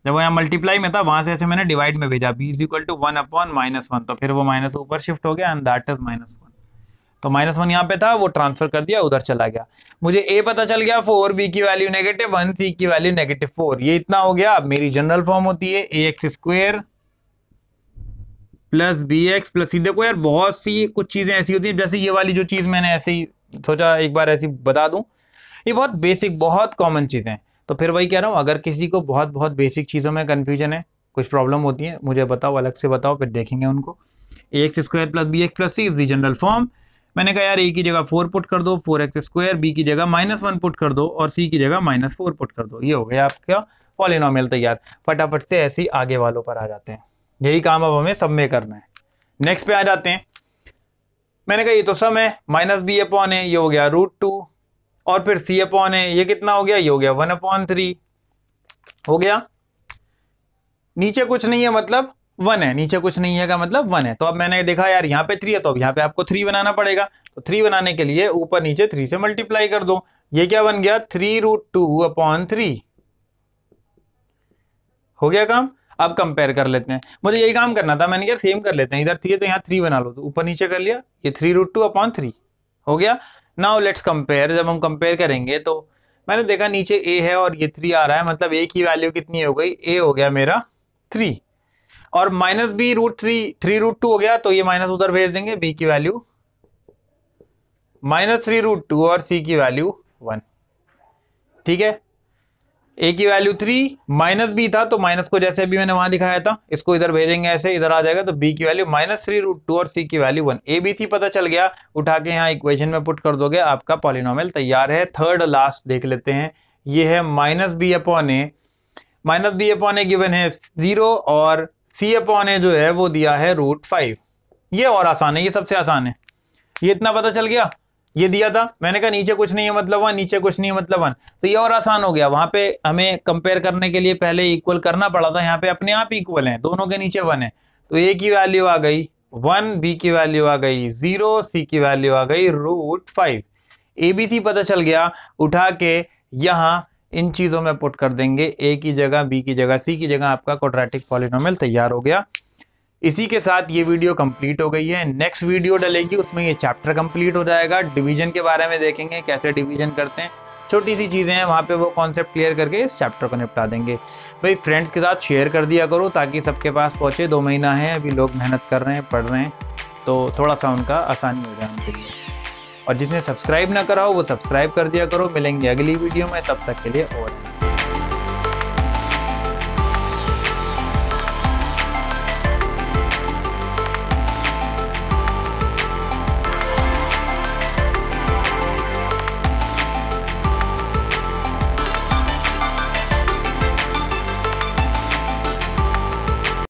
जब वो यहाँ मल्टीप्लाई में था वहां से ऐसे मैंने डिवाइड में भेजा b is equal to one upon minus one तो फिर वो माइनस ऊपर शिफ्ट हो गया and that is minus one तो माइनस वन यहाँ पे था वो ट्रांसफर कर दिया उधर चला गया मुझे ए पता चल गया फोर बी की वैल्यू नेगेटिव वन सी की वैल्यू नेगेटिव फोर ये इतना हो गया मेरी जनरल फॉर्म होती है ए x square plus B x plus c देखो यार बहुत सी कुछ चीज़ें ऐसी होती है जैसे ये वाली जो चीज़ मैंने ऐसे ही सोचा एक बार ऐसी बता दूं ये बहुत बेसिक बहुत कॉमन चीज़ें हैं तो फिर वही कह रहा हूँ अगर किसी को बहुत बहुत बेसिक चीज़ों में कन्फ्यूजन है कुछ प्रॉब्लम होती है मुझे बताओ अलग से बताओ फिर देखेंगे उनको a x square plus B x plus c is the general form मैंने कहा यार ए की जगह फोर पुट कर दो फोर एक्स स्क्वायर बी की जगह माइनस वन पुट कर दो और सी की जगह माइनस फोर पुट कर दो ये हो गया आपका पॉलिनॉमियल तैयार फटाफट से ऐसे ही आगे वालों पर आ जाते हैं यही काम अब हमें सब में करना है नेक्स्ट पे आ जाते हैं मैंने कहा ये तो सम है माइनस बी अपॉन है ये हो गया रूट टू और फिर सी अपॉन है ये कितना हो गया ये हो गया वन अपॉन थ्री हो गया नीचे कुछ नहीं है मतलब वन है नीचे कुछ नहीं है का मतलब वन है तो अब मैंने देखा यार यहाँ पे थ्री है तो अब यहाँ पे आपको थ्री बनाना पड़ेगा तो थ्री बनाने के लिए ऊपर नीचे थ्री से मल्टीप्लाई कर दो ये क्या बन गया three root two upon three हो गया काम अब कंपेयर कर लेते हैं मुझे यही काम करना था मैंने यार सेम कर लेते हैं इधर थ्री है तो यहाँ थ्री बना लो तो ऊपर नीचे कर लिया ये three root two upon three हो गया नाउ लेट्स कंपेयर जब हम कंपेयर करेंगे तो मैंने देखा नीचे ए है और ये थ्री आ रहा है मतलब ए की वैल्यू कितनी हो गई ए हो गया मेरा थ्री और minus b root three three root two हो गया तो ये माइनस उधर भेज देंगे बी की value minus three root two और सी की वैल्यू वन ठीक है ए की वैल्यू थ्री माइनस बी था तो माइनस को जैसे अभी मैंने वहां दिखाया था इसको इधर भेजेंगे ऐसे इधर आ जाएगा तो बी की value minus three root two और सी की value one A B C पता चल गया उठा के यहाँ इक्वेशन में पुट कर दोगे आपका पॉलिनोमल तैयार है थर्ड लास्ट देख लेते हैं ये है minus B upon a minus B upon a given है जीरो और सी अपॉन ए जो है वो दिया है रूट फाइव ये और आसान है ये सबसे आसान है ये इतना पता चल गया ये दिया था मैंने कहा नीचे कुछ नहीं है मतलब वन नीचे कुछ नहीं है मतलब वन तो ये और आसान हो गया वहां पे हमें कंपेयर करने के लिए पहले इक्वल करना पड़ा था यहाँ पे अपने आप इक्वल है दोनों के नीचे वन है तो ए की वैल्यू आ गई वन बी की वैल्यू आ गई जीरो सी की वैल्यू आ गई root five a B C पता चल गया उठा के यहाँ इन चीज़ों में पुट कर देंगे ए की जगह बी की जगह सी की जगह आपका क्वाड्रेटिक पॉलिनोमल तैयार हो गया इसी के साथ ये वीडियो कंप्लीट हो गई है नेक्स्ट वीडियो डलेगी उसमें ये चैप्टर कंप्लीट हो जाएगा डिवीजन के बारे में देखेंगे कैसे डिवीजन करते हैं छोटी सी चीज़ें हैं वहाँ पे वो कॉन्सेप्ट क्लियर करके इस चैप्टर को निपटा देंगे भाई फ्रेंड्स के साथ शेयर कर दिया करो ताकि सबके पास पहुँचे दो महीना है अभी लोग मेहनत कर रहे हैं पढ़ रहे हैं तो थोड़ा सा उनका आसानी हो जाए उनके लिए और जिसने सब्सक्राइब ना करा हो वो सब्सक्राइब कर दिया करो मिलेंगे अगली वीडियो में तब तक के लिए और